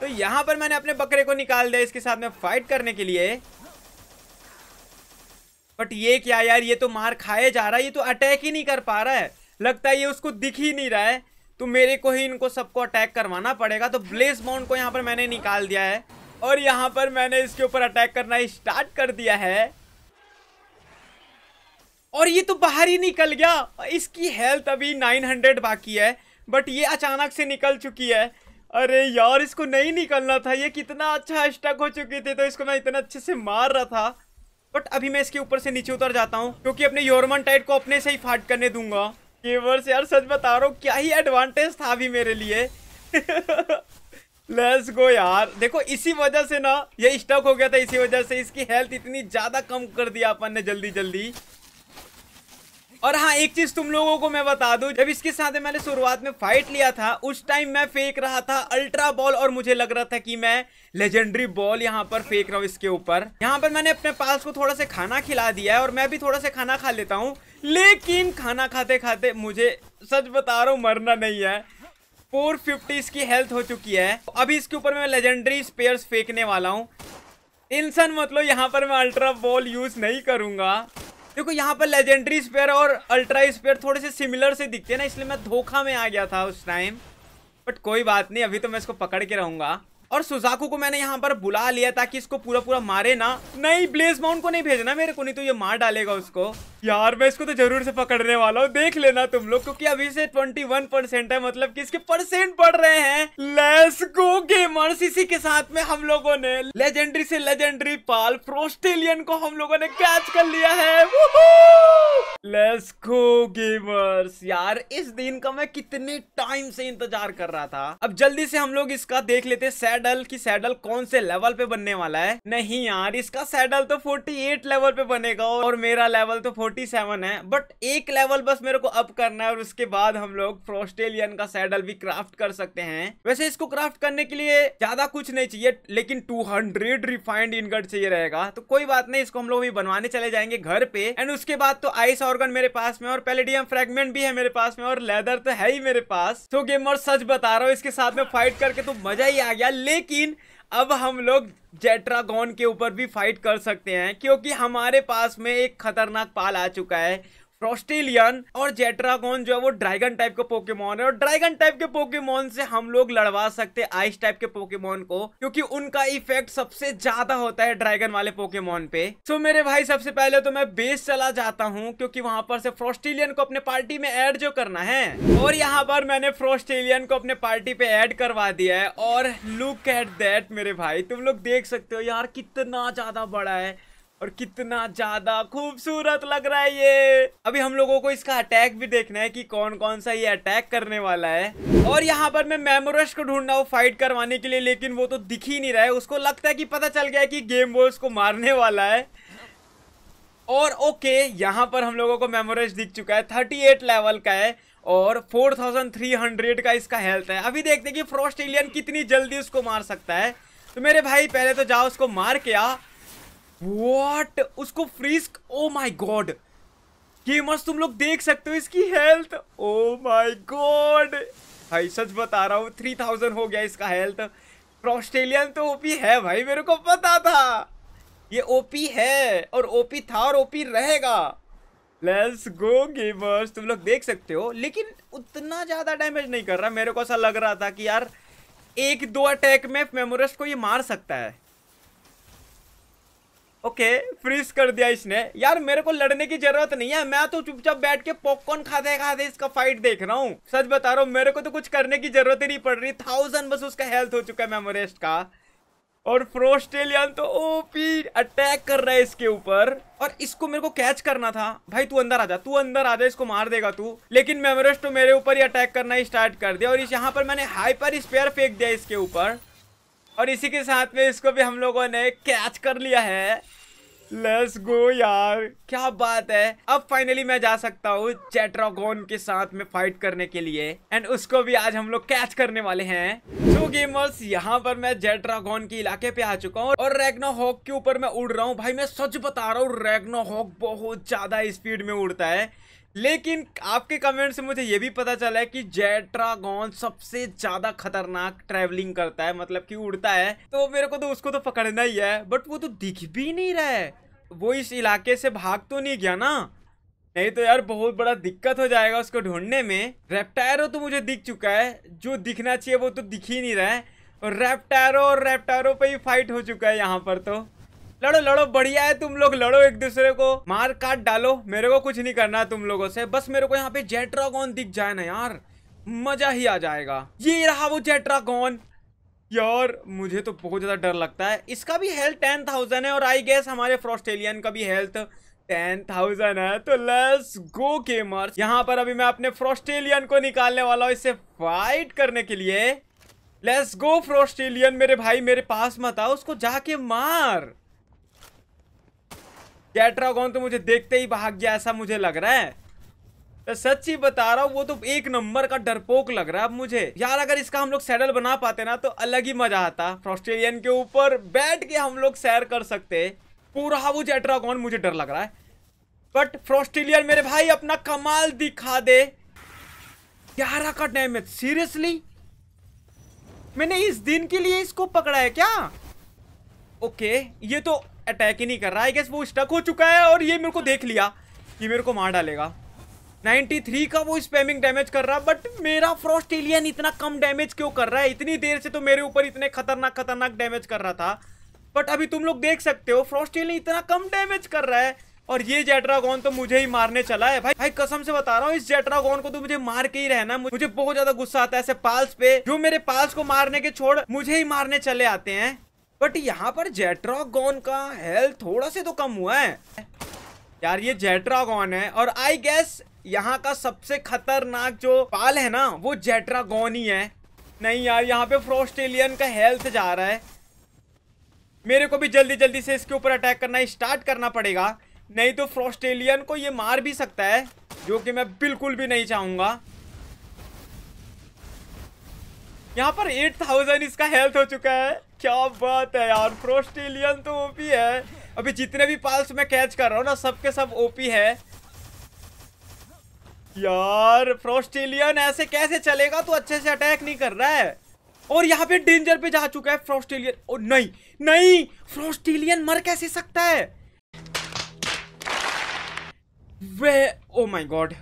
तो यहाँ पर मैंने अपने बकरे को निकाल दिया इसके साथ में फाइट करने के लिए बट ये क्या यार ये तो मार खाए जा रहा है ये तो अटैक ही नहीं कर पा रहा है लगता है ये उसको दिख ही नहीं रहा है तो मेरे को ही इनको सबको अटैक करवाना पड़ेगा तो ब्लेस बाउंड को यहाँ पर मैंने निकाल दिया है और यहाँ पर मैंने इसके ऊपर अटैक करना स्टार्ट कर दिया है और ये तो बाहर ही निकल गया इसकी हेल्थ अभी 900 बाकी है बट ये अचानक से निकल चुकी है अरे यार इसको नहीं निकलना था ये कितना अच्छा स्टक हो चुकी थी तो इसको मैं इतना अच्छे से मार रहा था बट अभी मैं इसके ऊपर से नीचे उतर जाता हूँ क्योंकि अपने योरमन टाइट को अपने से ही फाट करने दूंगा गेमर्स यार सच बता रहा हूँ क्या ही एडवांटेज था अभी मेरे लिए लेट्स गो यार देखो इसी वजह से ना ये स्टॉक हो गया था इसी वजह से इसकी हेल्थ इतनी ज़्यादा कम कर दिया अपन ने जल्दी जल्दी और हाँ एक चीज तुम लोगों को मैं बता दू जब इसके साथ मैंने शुरुआत में फाइट लिया था उस टाइम मैं फेंक रहा था अल्ट्रा बॉल और मुझे लग रहा था कि मैं लेजेंडरी बॉल यहाँ पर फेंक रहा हूँ इसके ऊपर यहाँ पर मैंने अपने पास को थोड़ा सा खाना खिला दिया है और मैं भी थोड़ा सा खाना खा लेता हूँ लेकिन खाना खाते खाते मुझे सच बता रहा हूँ मरना नहीं है फोर फिफ्टी इसकी हेल्थ हो चुकी है अभी इसके ऊपर मैं लेजेंडरी स्पेयर्स फेंकने वाला हूँ इंसान मतलब यहाँ पर मैं अल्ट्रा बॉल यूज नहीं करूंगा देखो यहाँ पर लेजेंडरी स्पेयर और अल्ट्रा स्पेयर थोड़े से सिमिलर से दिखते हैं ना इसलिए मैं धोखा में आ गया था उस टाइम बट कोई बात नहीं अभी तो मैं इसको पकड़ के रहूँगा और सुजाकू को मैंने यहाँ पर बुला लिया ताकि इसको पूरा पूरा मारे ना नहीं ब्लेज माउंट को नहीं भेजना मेरे को नहीं तो ये मार डालेगा उसको यार मैं इसको तो जरूर से पकड़ने वाला हूँ देख लेना तुम लोग क्योंकि अभी से 21 परसेंट है मतलब कि इसके परसेंट बढ़ रहे हैं लेस गो गेमर्स इसी के साथ में हम लोगों ने लेजेंडरी से लेजेंडरी पाल प्रोस्टेलियन को हम लोगों ने कैच कर लिया है लेस गो गेमर्स यार इस दिन का मैं कितने टाइम से इंतजार कर रहा था अब जल्दी से हम लोग इसका देख लेते सैड सैडल की सैडल कौन से लेवल पे बनने वाला है नहीं यार इसका सैडल तो 48 लेवल पे बनेगा और मेरा लेवल तो 47 है बट एक लेवल बस मेरे को अप करना है और उसके बाद हम लोग फ्रोस्ट्रेलियन का सैडल भी क्राफ्ट कर सकते हैं वैसे इसको क्राफ्ट करने के लिए ज्यादा कुछ नहीं चाहिए लेकिन टू हंड्रेड रिफाइंड इनकट चाहिए रहेगा तो कोई बात नहीं इसको हम लोग भी बनवाने चले जाएंगे घर पे एंड उसके बाद तो आइस ऑर्गन मेरे पास में और पेलेडियम फ्रेगमेंट भी है मेरे पास में और लेदर तो है ही मेरे पास तो गेमर सच बता रहा हूँ इसके साथ में फाइट करके तो मजा ही आ गया लेकिन अब हम लोग जेट्रागोन के ऊपर भी फाइट कर सकते हैं क्योंकि हमारे पास में एक खतरनाक पाल आ चुका है ऑस्ट्रेलियन और जेट्रागोन जो है वो ड्रैगन टाइप के पोकेमोन है और ड्रैगन टाइप के पोकेमोन से हम लोग लड़वा सकते हैं आइस टाइप के पोकेमोन को क्योंकि उनका इफेक्ट सबसे ज्यादा होता है ड्रैगन वाले पोकेमोन पे सो तो so, मेरे भाई सबसे पहले तो मैं बेस चला जाता हूँ क्योंकि वहां पर से फ्रोस्ट्रेलियन को अपने पार्टी में एड जो करना है और यहाँ पर मैंने फ्रोस्ट्रेलियन को अपने पार्टी पे एड करवा दिया है और लुक एट दैट मेरे भाई तुम लोग देख सकते हो यार कितना ज्यादा बड़ा है और कितना ज्यादा खूबसूरत लग रहा है ये अभी हम लोगों को इसका अटैक भी देखना है कि कौन कौन सा ये अटैक करने वाला है और यहाँ पर मैं मेमोरस को ढूंढ रहा हूँ फाइट करवाने के लिए लेकिन वो तो दिख ही नहीं रहा है उसको लगता है कि पता चल गया कि गेम बोल उसको मारने वाला है और ओके यहाँ पर हम लोगों को मेमोरस दिख चुका है थर्टी एट लेवल का है और 4300 का इसका हेल्थ है अभी देखते हैं कि एलियन कितनी जल्दी उसको मार सकता है तो मेरे भाई पहले तो जाओ उसको मार के आ व्हाट उसको freeze oh my god gamers तुम लोग देख सकते हो इसकी हेल्थ ओ माय गॉड भाई सच बता रहा हूँ थ्री थाउजेंड हो गया इसका हेल्थ ऑस्ट्रेलियन तो ओपी है भाई मेरे को पता था ये ओपी है और ओपी था और ओपी रहेगा लेट्स गो गेमर्स तुम लोग देख सकते हो लेकिन उतना ज़्यादा डैमेज नहीं कर रहा मेरे को ऐसा लग रहा था कि यार एक दो अटैक में मेमोरस को ये मार सकता है ओके फ्रीज कर दिया इसने यार मेरे को लड़ने की जरूरत नहीं है मैं तो चुपचाप बैठ के पॉपकॉर्न खाते खाते इसका फाइट देख रहा हूँ सच बता रहा हूँ मेरे को तो कुछ करने की जरूरत ही नहीं पड़ रही थाउजेंड बस उसका हेल्थ हो चुका है मेमोरेस्ट का और फ्रोस्टेलियन तो ओपी अटैक कर रहा है इसके ऊपर और इसको मेरे को कैच करना था भाई तू अंदर आ जा तू अंदर आ जा इसको मार देगा तू लेकिन मेमोरेस्ट तो मेरे ऊपर ही अटैक करना ही स्टार्ट कर दिया और इस यहाँ पर मैंने हाइपर स्पेयर फेंक दिया इसके ऊपर और इसी के साथ में इसको भी हम लोगों ने कैच कर लिया है लेट्स गो यार क्या बात है अब फाइनली मैं जा सकता हूँ चेट्रागोन के साथ में फाइट करने के लिए एंड उसको भी आज हम लोग कैच करने वाले हैं टू गेमर्स यहाँ पर मैं जेट्रागोन के इलाके पे आ चुका हूँ और रेगनो हॉक के ऊपर मैं उड़ रहा हूँ भाई मैं सच बता रहा हूँ रेगनो हॉक बहुत ज्यादा स्पीड में उड़ता है लेकिन आपके कमेंट से मुझे ये भी पता चला है कि जेट्रागॉन सबसे ज्यादा खतरनाक ट्रैवलिंग करता है मतलब कि उड़ता है तो मेरे को तो उसको तो पकड़ना ही है बट वो तो दिख भी नहीं रहा है वो इस इलाके से भाग तो नहीं गया ना नहीं तो यार बहुत बड़ा दिक्कत हो जाएगा उसको ढूंढने में रेप्टायरो तो मुझे दिख चुका है जो दिखना चाहिए वो तो दिख ही नहीं रहा है और रेप्टायरो और रेप्टायरो पर ही फाइट हो चुका है यहाँ पर तो लड़ो लड़ो बढ़िया है तुम लोग लड़ो एक दूसरे को मार काट डालो मेरे को कुछ नहीं करना है तुम लोगों से बस मेरे को यहाँ पे जेट्रागोन दिख जाए ना यार मजा ही आ जाएगा ये रहा वो जेट्रागोन यार मुझे तो बहुत ज़्यादा डर लगता है इसका भी हेल्थ टेन थाउजेंड है और आई गेस हमारे फ्रॉस्ट्रेलियन का भी हेल्थ टेन थाउजेंड है तो लेट्स गो गेमर्स यहाँ पर अभी मैं अपने फ्रॉस्ट्रेलियन को निकालने वाला हूँ इससे फाइट करने के लिए लेट्स गो फ्रॉस्ट्रेलियन मेरे भाई मेरे पास मत आओ उसको जाके मार टेट्रागोन तो मुझे देखते ही भाग गया ऐसा मुझे लग रहा है तो ही बता रहा हूँ वो तो एक नंबर का डरपोक लग रहा है अब मुझे यार अगर इसका हम लोग सैडल बना पाते ना तो अलग ही मजा आता ऑस्ट्रेलियन के ऊपर बैठ के हम लोग सैर कर सकते पूरा वो जेट्रागोन मुझे डर लग रहा है बट फ्रॉस्ट्रेलियन मेरे भाई अपना कमाल दिखा दे ग्यारह का डैमेज सीरियसली मैंने इस दिन के लिए इसको पकड़ा है क्या ओके ये तो अटैक ही नहीं कर रहा आई गेस वो स्टक हो चुका है और ये मेरे को देख लिया कि मेरे को मार डालेगा 93 का वो स्पैमिंग डैमेज कर रहा बट मेरा फ्रॉस्ट एलियन इतना कम डैमेज क्यों कर रहा है इतनी देर से तो मेरे ऊपर इतने खतरनाक खतरनाक डैमेज कर रहा था बट अभी तुम लोग देख सकते हो फ्रॉस्ट एलियन इतना कम डैमेज कर रहा है और ये जेट्रागोन तो मुझे ही मारने चला है भाई भाई कसम से बता रहा हूँ इस जेट्रागोन को तो मुझे मार के ही रहना मुझे बहुत ज्यादा गुस्सा आता है ऐसे पाल्स पे जो मेरे पाल्स को मारने के छोड़ मुझे ही मारने चले आते हैं बट यहाँ पर जेट्रागॉन का हेल्थ थोड़ा से तो कम हुआ है यार ये जेट्रागॉन है और आई गेस यहाँ का सबसे खतरनाक जो पाल है ना वो जेट्रागॉन ही है नहीं यार यहाँ पे फ्रोस्टेलियन का हेल्थ जा रहा है मेरे को भी जल्दी जल्दी से इसके ऊपर अटैक करना स्टार्ट करना पड़ेगा नहीं तो फ्रोस्टेलियन को ये मार भी सकता है जो कि मैं बिल्कुल भी नहीं चाहूंगा यहाँ पर एट थाउजेंड इसका हेल्थ हो चुका है क्या बात है यार प्रोस्टेलियन तो ओपी है अभी जितने भी पाल्स मैं कैच कर रहा हूँ ना सबके सब ओपी है यार फ्रॉस्टेलियन ऐसे कैसे चलेगा तो अच्छे से अटैक नहीं कर रहा है और यहाँ पे डेंजर पे जा चुका है फ्रॉस्टेलियन और नहीं नहीं फ्रॉस्टेलियन मर कैसे सकता है वे ओ माय गॉड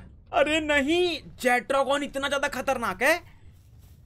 अरे नहीं जेट्रागॉन इतना ज्यादा खतरनाक है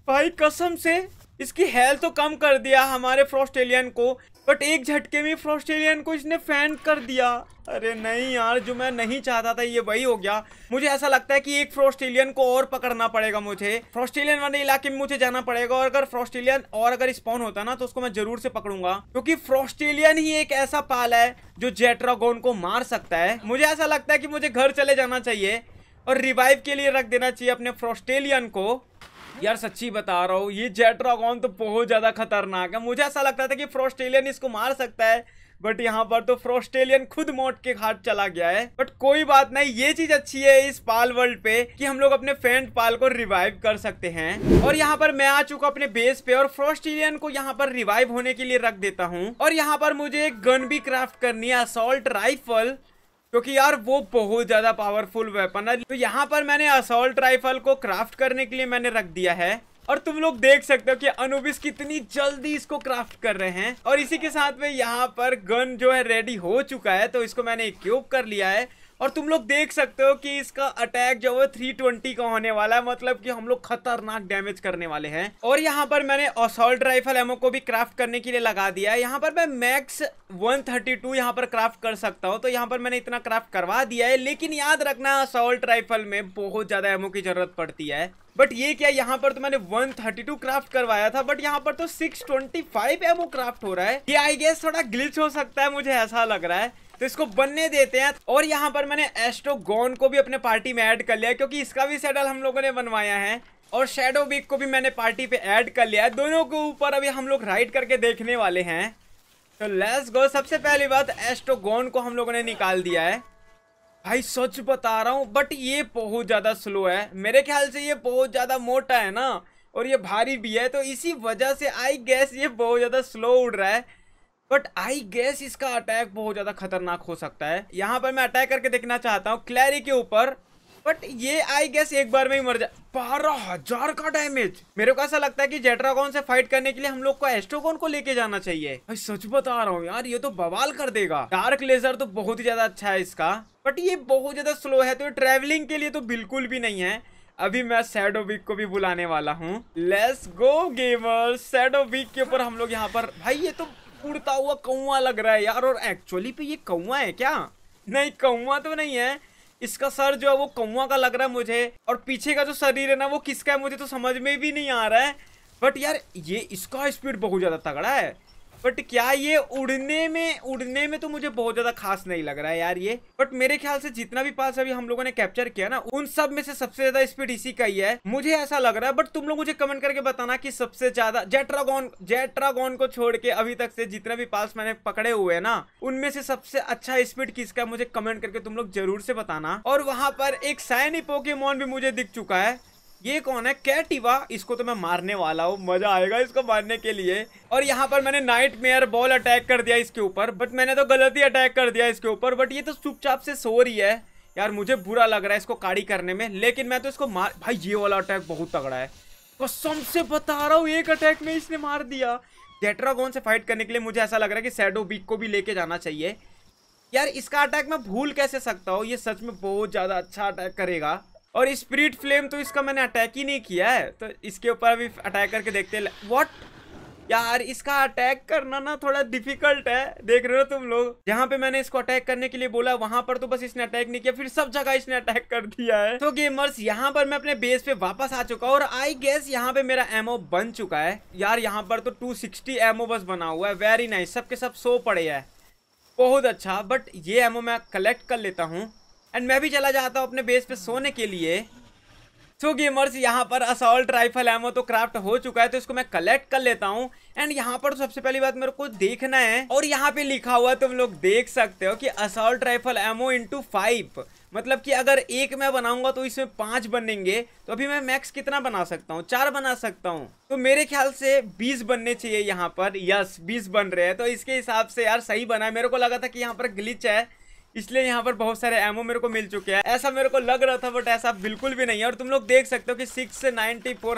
भाई कसम से इसकी हेल्थ तो कम कर दिया हमारे फ्रॉस्ट्रेलियन को बट एक झटके में फ्रॉस्ट्रेलियन को इसने फैन कर दिया अरे नहीं यार जो मैं नहीं चाहता था ये वही हो गया मुझे ऐसा लगता है कि एक फ्रॉस्ट्रेलियन को और पकड़ना पड़ेगा मुझे फ्रॉस्ट्रेलियन वाले इलाके में मुझे जाना पड़ेगा और अगर फ्रॉस्ट्रेलियन और अगर स्पॉन होता ना तो उसको मैं जरूर से पकड़ूंगा क्योंकि फ्रॉस्ट्रेलियन ही एक ऐसा पाल है जो जेट्रागोन को मार सकता है मुझे ऐसा लगता है कि मुझे घर चले जाना चाहिए और रिवाइव के लिए रख देना चाहिए अपने फ्रॉस्ट्रेलियन को यार सच्ची बता रहा हूँ ये जेट्रागोन तो बहुत ज़्यादा खतरनाक है मुझे ऐसा लगता था कि फ्रोस्ट्रेलियन इसको मार सकता है बट यहाँ पर तो फ्रोस्ट्रेलियन खुद मोट के घाट चला गया है बट कोई बात नहीं ये चीज अच्छी है इस पाल वर्ल्ड पे कि हम लोग अपने फेंट पाल को रिवाइव कर सकते हैं और यहाँ पर मैं आ चुका अपने बेस पे और फ्रोस्ट्रेलियन को यहाँ पर रिवाइव होने के लिए रख देता हूँ और यहाँ पर मुझे एक गन भी क्राफ्ट करनी है असोल्ट राइफल क्योंकि यार वो बहुत ज़्यादा पावरफुल वेपन है तो यहाँ पर मैंने असोल्ट राइफल को क्राफ्ट करने के लिए मैंने रख दिया है और तुम लोग देख सकते हो कि अनुबिस कितनी जल्दी इसको क्राफ्ट कर रहे हैं और इसी के साथ में यहाँ पर गन जो है रेडी हो चुका है तो इसको मैंने इक्यूब कर लिया है और तुम लोग देख सकते हो कि इसका अटैक जो है थ्री ट्वेंटी का होने वाला है मतलब कि हम लोग खतरनाक डैमेज करने वाले हैं और यहाँ पर मैंने असोल्ट राइफल एमओ को भी क्राफ्ट करने के लिए लगा दिया है यहाँ पर मैं मैक्स 132 थर्टी यहाँ पर क्राफ्ट कर सकता हूँ तो यहाँ पर मैंने इतना क्राफ्ट करवा दिया है लेकिन याद रखना असोल्ट राइफल में बहुत ज़्यादा एमओ की ज़रूरत पड़ती है बट ये क्या यहाँ पर तो मैंने 132 क्राफ्ट करवाया था बट यहाँ पर तो 625 ट्वेंटी एमओ क्राफ्ट हो रहा है ये आई गेस थोड़ा ग्लिच हो सकता है मुझे ऐसा लग रहा है तो इसको बनने देते हैं और यहाँ पर मैंने एस्ट्रोगोन को भी अपने पार्टी में ऐड कर लिया क्योंकि इसका भी सेटल हम लोगों ने बनवाया है और शेडो बिग को भी मैंने पार्टी पे ऐड कर लिया है दोनों के ऊपर अभी हम लोग राइड करके देखने वाले हैं तो लेट्स गो सबसे पहली बात एस्ट्रोगोन को हम लोगों ने निकाल दिया है भाई सच बता रहा हूँ बट ये बहुत ज़्यादा स्लो है मेरे ख्याल से ये बहुत ज़्यादा मोटा है ना और ये भारी भी है तो इसी वजह से आई गैस ये बहुत ज़्यादा स्लो उड़ रहा है बट आई गेस इसका अटैक बहुत ज़्यादा खतरनाक हो सकता है यहाँ पर मैं अटैक करके देखना चाहता हूँ क्लैरी के ऊपर बट ये आई गेस एक बार में ही मर जाए बारह हजार का डैमेज मेरे को ऐसा लगता है कि जेट्रागोन से फाइट करने के लिए हम लोग को एस्ट्रोगोन को लेके जाना चाहिए भाई सच बता रहा हूँ यार ये तो बवाल कर देगा डार्क लेजर तो बहुत ही ज्यादा अच्छा है इसका बट ये बहुत ज्यादा स्लो है तो ट्रेवलिंग के लिए तो बिल्कुल भी नहीं है अभी मैं सैडो वीक को भी बुलाने वाला हूँ लेस गो गेमर वीक के ऊपर हम लोग यहाँ पर भाई ये तो उड़ता हुआ कौआ लग रहा है यार और एक्चुअली पे ये कौआ है क्या नहीं कौआ तो नहीं है इसका सर जो है वो कौआ का लग रहा है मुझे और पीछे का जो शरीर है ना वो किसका है मुझे तो समझ में भी नहीं आ रहा है बट यार ये इसका स्पीड बहुत ज़्यादा तगड़ा है बट क्या ये उड़ने में उड़ने में तो मुझे बहुत ज्यादा खास नहीं लग रहा है यार ये बट मेरे ख्याल से जितना भी पास अभी हम लोगों ने कैप्चर किया ना उन सब में से सबसे ज्यादा स्पीड इसी का ही है मुझे ऐसा लग रहा है बट तुम लोग मुझे कमेंट करके बताना की सबसे ज्यादा जेट्रागोन जेट्रागोन को छोड़ के अभी तक से जितना भी पास मैंने पकड़े हुए है ना उनमें से सबसे अच्छा स्पीड किसका मुझे कमेंट करके तुम लोग जरूर से बताना और वहां पर एक सैनी पोकेमोन भी मुझे दिख चुका है ये कौन है कैटिवा इसको तो मैं मारने वाला हूँ मजा आएगा इसको मारने के लिए और यहाँ पर मैंने नाइट मेयर बॉल अटैक कर दिया इसके ऊपर बट मैंने तो गलत ही अटैक कर दिया इसके ऊपर बट ये तो चुपचाप से सो रही है यार मुझे बुरा लग रहा है इसको काड़ी करने में लेकिन मैं तो इसको मार भाई ये वाला अटैक बहुत तगड़ा है कसम से बता रहा हूँ एक अटैक में इसने मार दिया डेट्रागोन से फाइट करने के लिए मुझे ऐसा लग रहा है कि सैडो बीक को भी लेके जाना चाहिए यार इसका अटैक मैं भूल कैसे सकता हूँ ये सच में बहुत ज़्यादा अच्छा अटैक करेगा और स्प्रिट फ्लेम तो इसका मैंने अटैक ही नहीं किया है तो इसके ऊपर अभी अटैक करके देखते वॉट यार इसका अटैक करना ना थोड़ा डिफिकल्ट है देख रहे हो तुम लोग जहाँ पे मैंने इसको अटैक करने के लिए बोला वहां पर तो बस इसने अटैक नहीं किया फिर सब जगह इसने अटैक कर दिया है तो गेमर्स यहाँ पर मैं अपने बेस पे वापस आ चुका और आई गेस यहाँ पे मेरा एमओ बन चुका है यार यहाँ पर तो टू सिक्सटी एमओ बस बना हुआ है वेरी नाइस सबके सब सो पड़े है बहुत अच्छा बट ये एमओ मैं कलेक्ट कर लेता हूँ एंड मैं भी चला जाता हूँ अपने बेस पे सोने के लिए सो so गेमर्स यहाँ पर असॉल्ट राइफल एमो तो क्राफ्ट हो चुका है तो इसको मैं कलेक्ट कर लेता हूँ एंड यहाँ पर तो सबसे पहली बात मेरे को देखना है और यहाँ पे लिखा हुआ तुम लोग देख सकते हो कि assault rifle ammo into five मतलब कि अगर एक मैं बनाऊंगा तो इसमें पांच बनेंगे तो अभी मैं मैक्स कितना बना सकता हूँ चार बना सकता हूँ तो मेरे ख्याल से बीस बनने चाहिए यहाँ पर यस बीस बन रहे हैं तो इसके हिसाब से यार सही बना है मेरे को लगा था कि यहाँ पर ग्लिच है इसलिए यहाँ पर बहुत सारे एमओ मेरे को मिल चुके हैं ऐसा मेरे को लग रहा था बट ऐसा बिल्कुल भी नहीं है और तुम लोग देख सकते हो कि सिक्स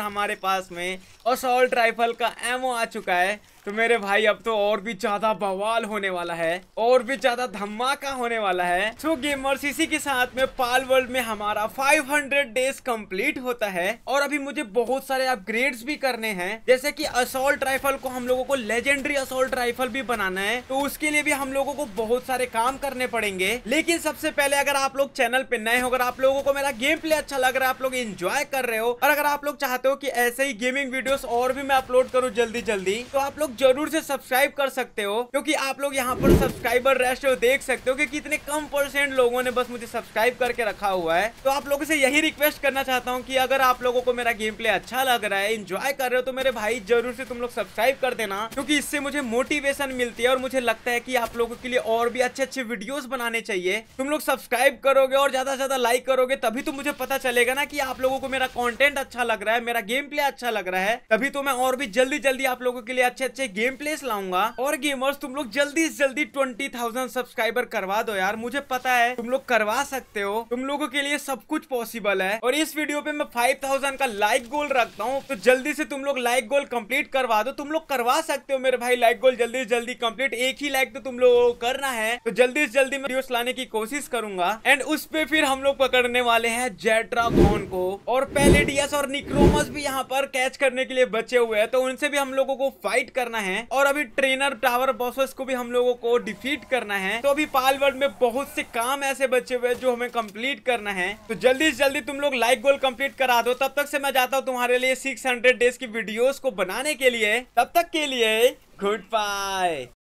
हमारे पास में और राइफल का एमओ आ चुका है तो मेरे भाई अब तो और भी ज्यादा बवाल होने वाला है और भी ज्यादा धमाका होने वाला है तो गेमर्स इसी के साथ में पाल वर्ल्ड में हमारा 500 डेज कंप्लीट होता है और अभी मुझे बहुत सारे अपग्रेड्स भी करने हैं जैसे कि असोल्ट राइफल को हम लोगों को लेजेंडरी असोल्ट राइफल भी बनाना है तो उसके लिए भी हम लोगों को बहुत सारे काम करने पड़ेंगे लेकिन सबसे पहले अगर आप लोग चैनल पे नए हो अगर आप लोगों को मेरा गेम प्ले अच्छा लग रहा है आप लोग एंजॉय कर रहे हो और अगर आप लोग चाहते हो कि ऐसे ही गेमिंग वीडियोस और भी मैं अपलोड करूँ जल्दी जल्दी तो आप लोग लोग जरूर से सब्सक्राइब कर सकते हो क्योंकि आप लोग यहाँ पर सब्सक्राइबर हो देख सकते हो कि कितने कम परसेंट लोगों ने बस मुझे सब्सक्राइब करके रखा हुआ है तो आप लोगों से यही रिक्वेस्ट करना चाहता हूँ कि अगर आप लोगों को मेरा गेम प्ले अच्छा लग रहा है इंजॉय कर रहे हो तो मेरे भाई जरूर से तुम लोग सब्सक्राइब कर देना क्योंकि इससे मुझे मोटिवेशन मिलती है और मुझे लगता है की आप लोगों के लिए और भी अच्छे अच्छे वीडियोज बनाने चाहिए तुम लोग सब्सक्राइब करोगे और ज्यादा से ज्यादा लाइक करोगे तभी तो मुझे पता चलेगा ना कि आप लोगों को मेरा कॉन्टेंट अच्छा लग रहा है मेरा गेम प्ले अच्छा लग रहा है तभी तो मैं और भी जल्दी जल्दी आप लोगों के लिए अच्छे अच्छे अच्छे गेम प्लेस लाऊंगा और गेमर्स तुम लोग जल्दी से जल्दी ट्वेंटी थाउजेंड सब्सक्राइबर करवा दो यार मुझे पता है तुम लोग करवा सकते हो तुम लोगों के लिए सब कुछ पॉसिबल है और इस वीडियो पे मैं फाइव थाउजेंड का लाइक गोल रखता हूँ तो जल्दी से तुम लोग लाइक गोल कम्प्लीट करवा दो तुम लोग करवा सकते हो मेरे भाई लाइक गोल जल्दी से जल्दी कम्प्लीट एक ही लाइक तो तुम लोग करना है तो जल्दी से जल्दी मैं लाने की कोशिश करूंगा एंड उस पे फिर हम लोग पकड़ने वाले हैं जेट्रा गोन को और पेलेडियस और निक्रोमस भी यहाँ पर कैच करने के लिए बचे हुए हैं तो उनसे भी हम लोगों को फाइट करना करना है और अभी ट्रेनर टावर बॉसेस को भी हम लोगों को डिफीट करना है तो अभी पाल वर्ल्ड में बहुत से काम ऐसे बचे हुए जो हमें कंप्लीट करना है तो जल्दी से जल्दी तुम लोग लाइक गोल कंप्लीट करा दो तब तक से मैं जाता हूँ तुम्हारे लिए सिक्स डेज की वीडियो को बनाने के लिए तब तक के लिए गुड बाय